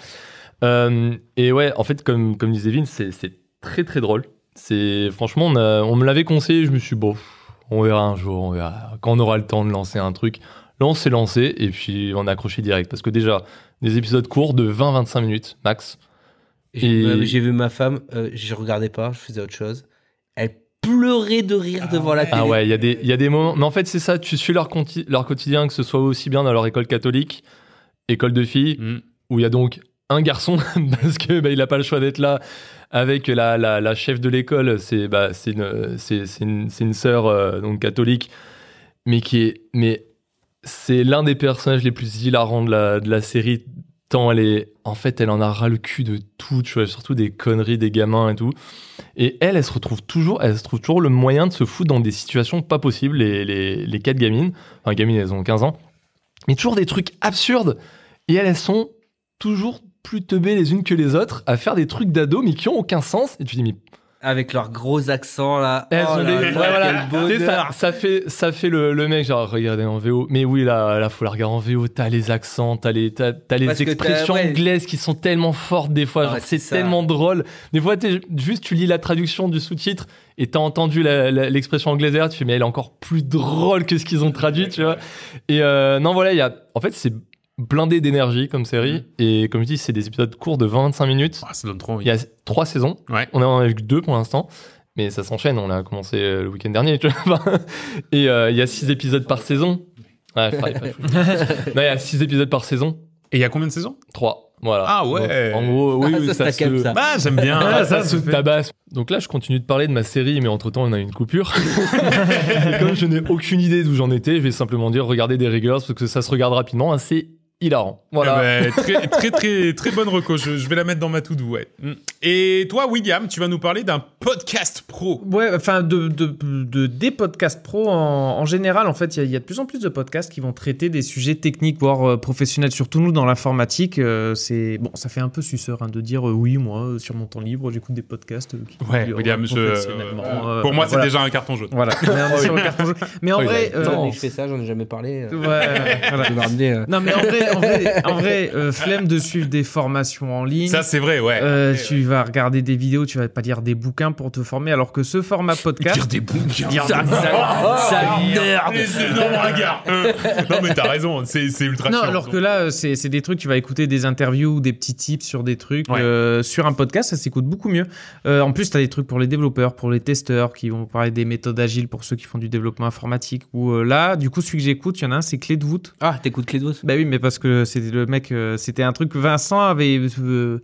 et ouais, en fait, comme, comme disait Vince, c'est très très drôle. C'est Franchement, on, me l'avait conseillé, je me suis dit, bon, on verra un jour, on verra. Quand on aura le temps de lancer un truc, Là, on s'est lancé et puis on a accroché direct. Parce que déjà, des épisodes courts de 20-25 minutes max, j'ai vu ma femme, euh, je regardais pas, je faisais autre chose. Elle pleurait de rire ah devant la ah télé. Ah ouais, il y, a des, y a des moments. Mais en fait, c'est ça, tu suis leur, leur quotidien, que ce soit aussi bien dans leur école catholique, école de filles, mm. où il y a donc un garçon, parce que bah, il n'a pas le choix d'être là, avec la, la, la chef de l'école, c'est bah, une, c'est une, une sœur euh, donc catholique, mais qui est. Mais c'est l'un des personnages les plus hilarants de la, de la série tant elle est. En fait, elle en a ras le cul de tout, tu vois, surtout des conneries des gamins et tout. Et elle, elle se retrouve toujours, elle se trouve toujours le moyen de se foutre dans des situations pas possibles. Les, les, quatre gamines, enfin, gamines, elles ont 15 ans, mais toujours des trucs absurdes. Et elles, sont toujours plus teubées les unes que les autres à faire des trucs d'ado, mais qui ont aucun sens. Et tu dis, mais avec leur gros accent là. Eh, oh, là, voilà. ça, ça, fait ça fait le, le, mec genre regardez en VO. Mais oui là là faut la regarder en VO. T'as les accents, t'as les t'as, t'as les expressions anglaises qui sont tellement fortes des fois. Ah, c'est, tellement drôle. Des fois t'es, juste tu lis la traduction du sous-titre et t'as entendu l'expression anglaise derrière. Tu fais mais elle est encore plus drôle que ce qu'ils ont traduit tu vois. Et euh, non voilà il y a en fait c'est blindé d'énergie comme série. Mhm. Et comme je dis, c'est des épisodes courts de 25 minutes. Ah ça donne trop Il y a trois saisons. Ouais. On en a avec deux pour l'instant. Mais ça s'enchaîne. On a commencé euh, le week-end dernier. et euh, il y a six épisodes par saison. Ouais, pas, non, il y a six épisodes par saison. Et il y a combien de saisons Trois. Voilà. Ah ouais. en gros, oui, ah, ça, ça, se... Bah, j'aime bien. ça, ah, ça se tabasse. Donc là, je continue de parler de ma série, mais entre temps, on a une coupure. et comme je n'ai aucune idée d'où j'en étais, je vais simplement dire regarder des Riggers parce que ça se regarde rapidement. Hein, c'est hilarant. Voilà. Eh ben, très, très, très, bonne reco. Je, vais la mettre dans ma toute ouais.
Mm. Et toi, William, tu vas nous parler d'un podcast pro. Ouais, enfin, de, des podcasts pro en, général. En fait, il y, a de plus en plus de podcasts qui vont traiter des sujets techniques, voire euh, professionnels, surtout nous dans l'informatique. Euh, c'est bon, ça fait un peu suceur hein, de dire euh, oui, moi, sur mon temps libre, j'écoute des podcasts. ouais, William, pour moi, c'est déjà un carton jaune. Voilà. mais, un carton jaune. mais en vrai, non, je
fais ça, j'en ai jamais parlé.
Ouais, non, mais en vrai en vrai, euh, flemme de suivre des formations en ligne. Ça, c'est vrai, ouais. Euh, tu vas regarder des vidéos, tu vas pas lire des bouquins pour te former, alors que ce format podcast. Dire des bouquins. ça, oh, oh, merde. Euh, non, mais t'as raison, c'est ultra. Non, alors que là, c'est des trucs, tu vas écouter des interviews ou des petits tips sur des trucs. sur un podcast, ça s'écoute beaucoup mieux. en plus, t'as des trucs pour les développeurs, pour les testeurs qui vont parler des méthodes agiles pour ceux qui font du développement informatique. Ou là, du coup, celui que j'écoute, il y en a un, c'est Clé de voûte. Ah, t'écoutes Clé de voûte Bah oui, mais parce que c'était le mec, euh, c'était un truc. Vincent avait euh,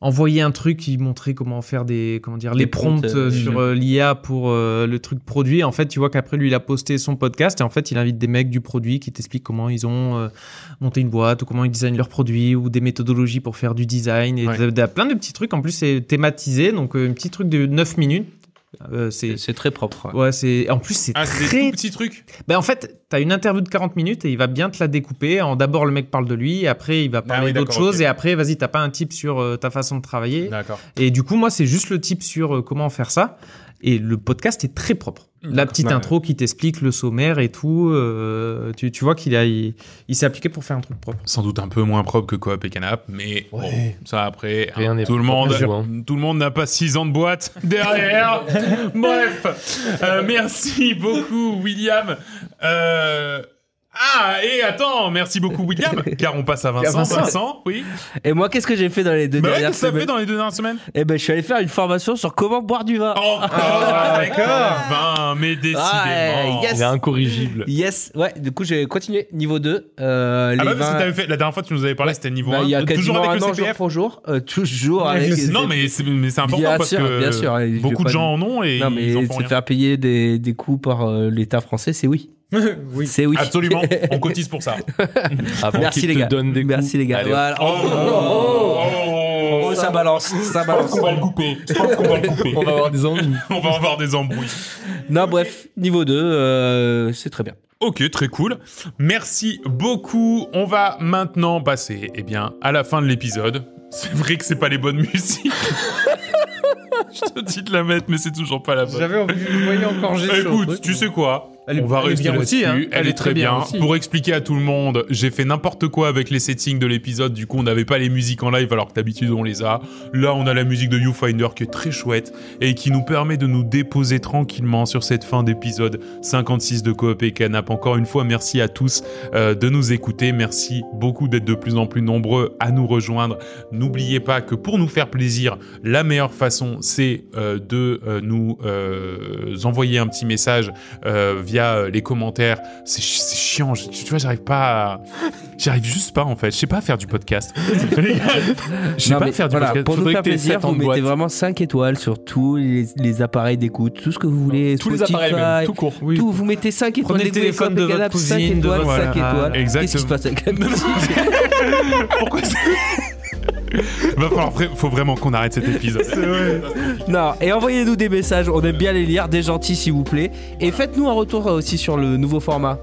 envoyé un truc qui montrait comment faire des comment dire les prompts, euh, sur l'IA pour le truc produit. En fait, tu vois qu'après lui il a posté son podcast et en fait, il invite des mecs du produit qui t'expliquent comment ils ont monté une boîte ou comment ils designent leurs produits ou des méthodologies pour faire du design et a plein de petits trucs en plus c'est thématisé donc un petit truc de 9 minutes euh, c'est très propre. Ouais, c'est en plus c'est un ah, très petit truc. Ben en fait, t'as une interview de 40 minutes et il va bien te la découper. En d'abord le mec parle de lui, après il va ah parler d'autres choses d'autre chose et après vas-y t'as pas un type sur euh, ta façon de travailler. Et du coup moi c'est juste le type sur euh, comment faire ça. Et le podcast est très propre. La petite intro qui t'explique le sommaire et tout, euh, tu, vois qu'il a, il, s'est appliqué pour faire un truc propre.
Sans doute un peu moins propre que Coop et Canap, mais bon, ça après, hein, tout, le monde, hein. tout le monde n'a pas 6 ans de boîte derrière. Bref, euh, merci beaucoup William. Euh, ah, et attends, merci beaucoup William, car on passe à Vincent. Vincent, oui. Et moi, qu'est-ce que
j'ai fait dans les deux bah dernières semaines Qu'est-ce que dans les deux dernières semaines Eh ben, je suis allé faire une formation sur comment boire du vin. Encore oh,
oh, d'accord.
Vin, mais
décidément. ouais, yes. Il est
incorrigible.
Yes, ouais, du coup, j'ai
continué. Niveau 2. Euh, ah les ah bah, parce que fait... la dernière fois, tu nous avais parlé, c'était niveau 1. Bah, il y a euh, toujours avec
un euh, le CPF. Jour jour, toujours avec Non, mais
c'est important bien parce que bien sûr, beaucoup de gens en ont et. Non, mais se faire
payer des, des coûts par euh, l'État français, c'est oui
oui. C'est oui. Absolument. On cotise pour ça.
Merci, les gars. Merci les gars. oh, oh,
oh, ça balance. Ça Je balance. Pense qu'on va le couper. Je pense qu'on va le couper. On va avoir des embrouilles. On va avoir des embrouilles. Non, bref, niveau 2, c'est très bien. Ok, très cool. Merci beaucoup. On va maintenant passer eh bien, à la fin de l'épisode. C'est vrai que c'est pas les bonnes musiques. Je te dis de la mettre, mais c'est toujours pas la bonne. J'avais envie de vous voyez encore Écoute, tu sais quoi elle, on va aussi. Elle, est, hein. très, bien. Pour expliquer à tout le monde, j'ai fait n'importe quoi avec les settings de l'épisode. Du coup, on n'avait pas les musiques en live alors que d'habitude on les a. Là, on a la musique de YouFinder qui est très chouette et qui nous permet de nous déposer tranquillement sur cette fin d'épisode 56 de Coop et Canap. Encore une fois, merci à tous euh, de nous écouter. Merci beaucoup d'être de plus en plus nombreux à nous rejoindre. N'oubliez pas que pour nous faire plaisir, la meilleure façon, c'est euh, de euh, nous envoyer un petit message via euh, les commentaires. C'est chiant, tu vois, j'arrive pas J'arrive juste pas, en fait. Je sais pas faire du podcast. Je sais pas faire du podcast. Pour nous faire plaisir, vous mettez
vraiment 5 étoiles sur tous les, appareils d'écoute, tout ce que vous voulez. Tous Spotify, les appareils, tout court. vous mettez 5 étoiles. Prenez le téléphone de votre 5 étoiles, 5 étoiles.
Qu'est-ce qui se passe avec la musique
Pourquoi
Il faut vraiment qu'on arrête cet épisode.
non, et envoyez-nous des messages, on aime bien les lire, des gentils s'il vous plaît. Et faites-nous un retour euh, aussi sur le nouveau format.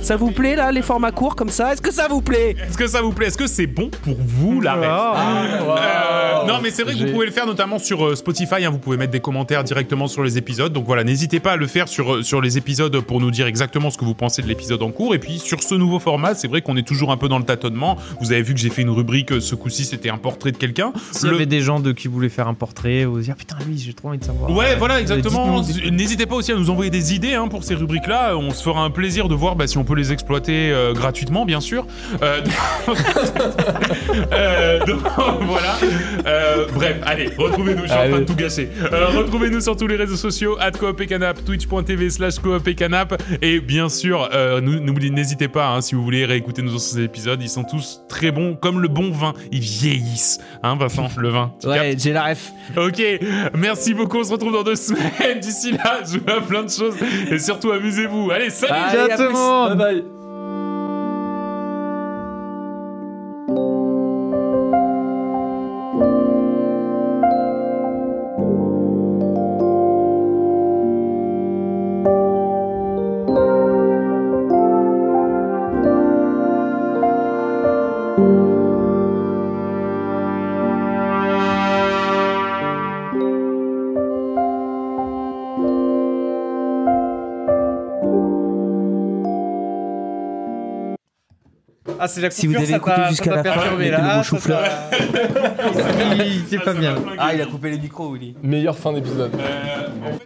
Ça vous plaît là, les formats courts comme ça Est-ce que ça vous plaît Est-ce que ça vous plaît Est-ce que c'est bon pour vous la euh, Non, mais c'est vrai que vous pouvez le faire notamment sur euh, Spotify. Hein. vous pouvez mettre des commentaires directement sur les épisodes. Donc voilà, n'hésitez pas à le faire sur, euh, sur les épisodes pour nous dire exactement ce que vous pensez de l'épisode en cours. Et puis sur ce nouveau format, c'est vrai qu'on est toujours un peu dans le tâtonnement. Vous avez vu que j'ai fait une rubrique ce coup-ci, c'était un portrait
de quelqu'un. S'il y avait des gens de qui voulaient faire un portrait, vous dire putain lui, j'ai trop envie de savoir. Ouais, voilà, exactement.
N'hésitez pas aussi à nous envoyer des idées hein, pour ces rubriques-là. On se fera un plaisir de voir bah, si on peut les exploiter euh, gratuitement, bien sûr. Euh, euh, voilà. bref, allez, retrouvez-nous. Je suis en train de tout gâcher. retrouvez-nous sur tous les réseaux sociaux, at coop et canap, twitch.tv slash coop et canap. Et bien sûr, n'hésitez pas, hein, si vous voulez réécouter nos autres épisodes, ils sont tous très bons, comme le bon vin. Ils vieillissent. Hein, Vincent, le vin. Ouais, j'ai la ref. Ok, merci beaucoup. On se retrouve dans deux semaines. D'ici là, vous à plein de choses. Et surtout, amusez-vous. Allez, salut! à bye
bye. Ah, c'est
si vous avez écouté jusqu'à la fin, là, ah, le
C'est ah, pas bien. Ah, il a coupé les micros, Willy. Meilleure fin d'épisode. Euh,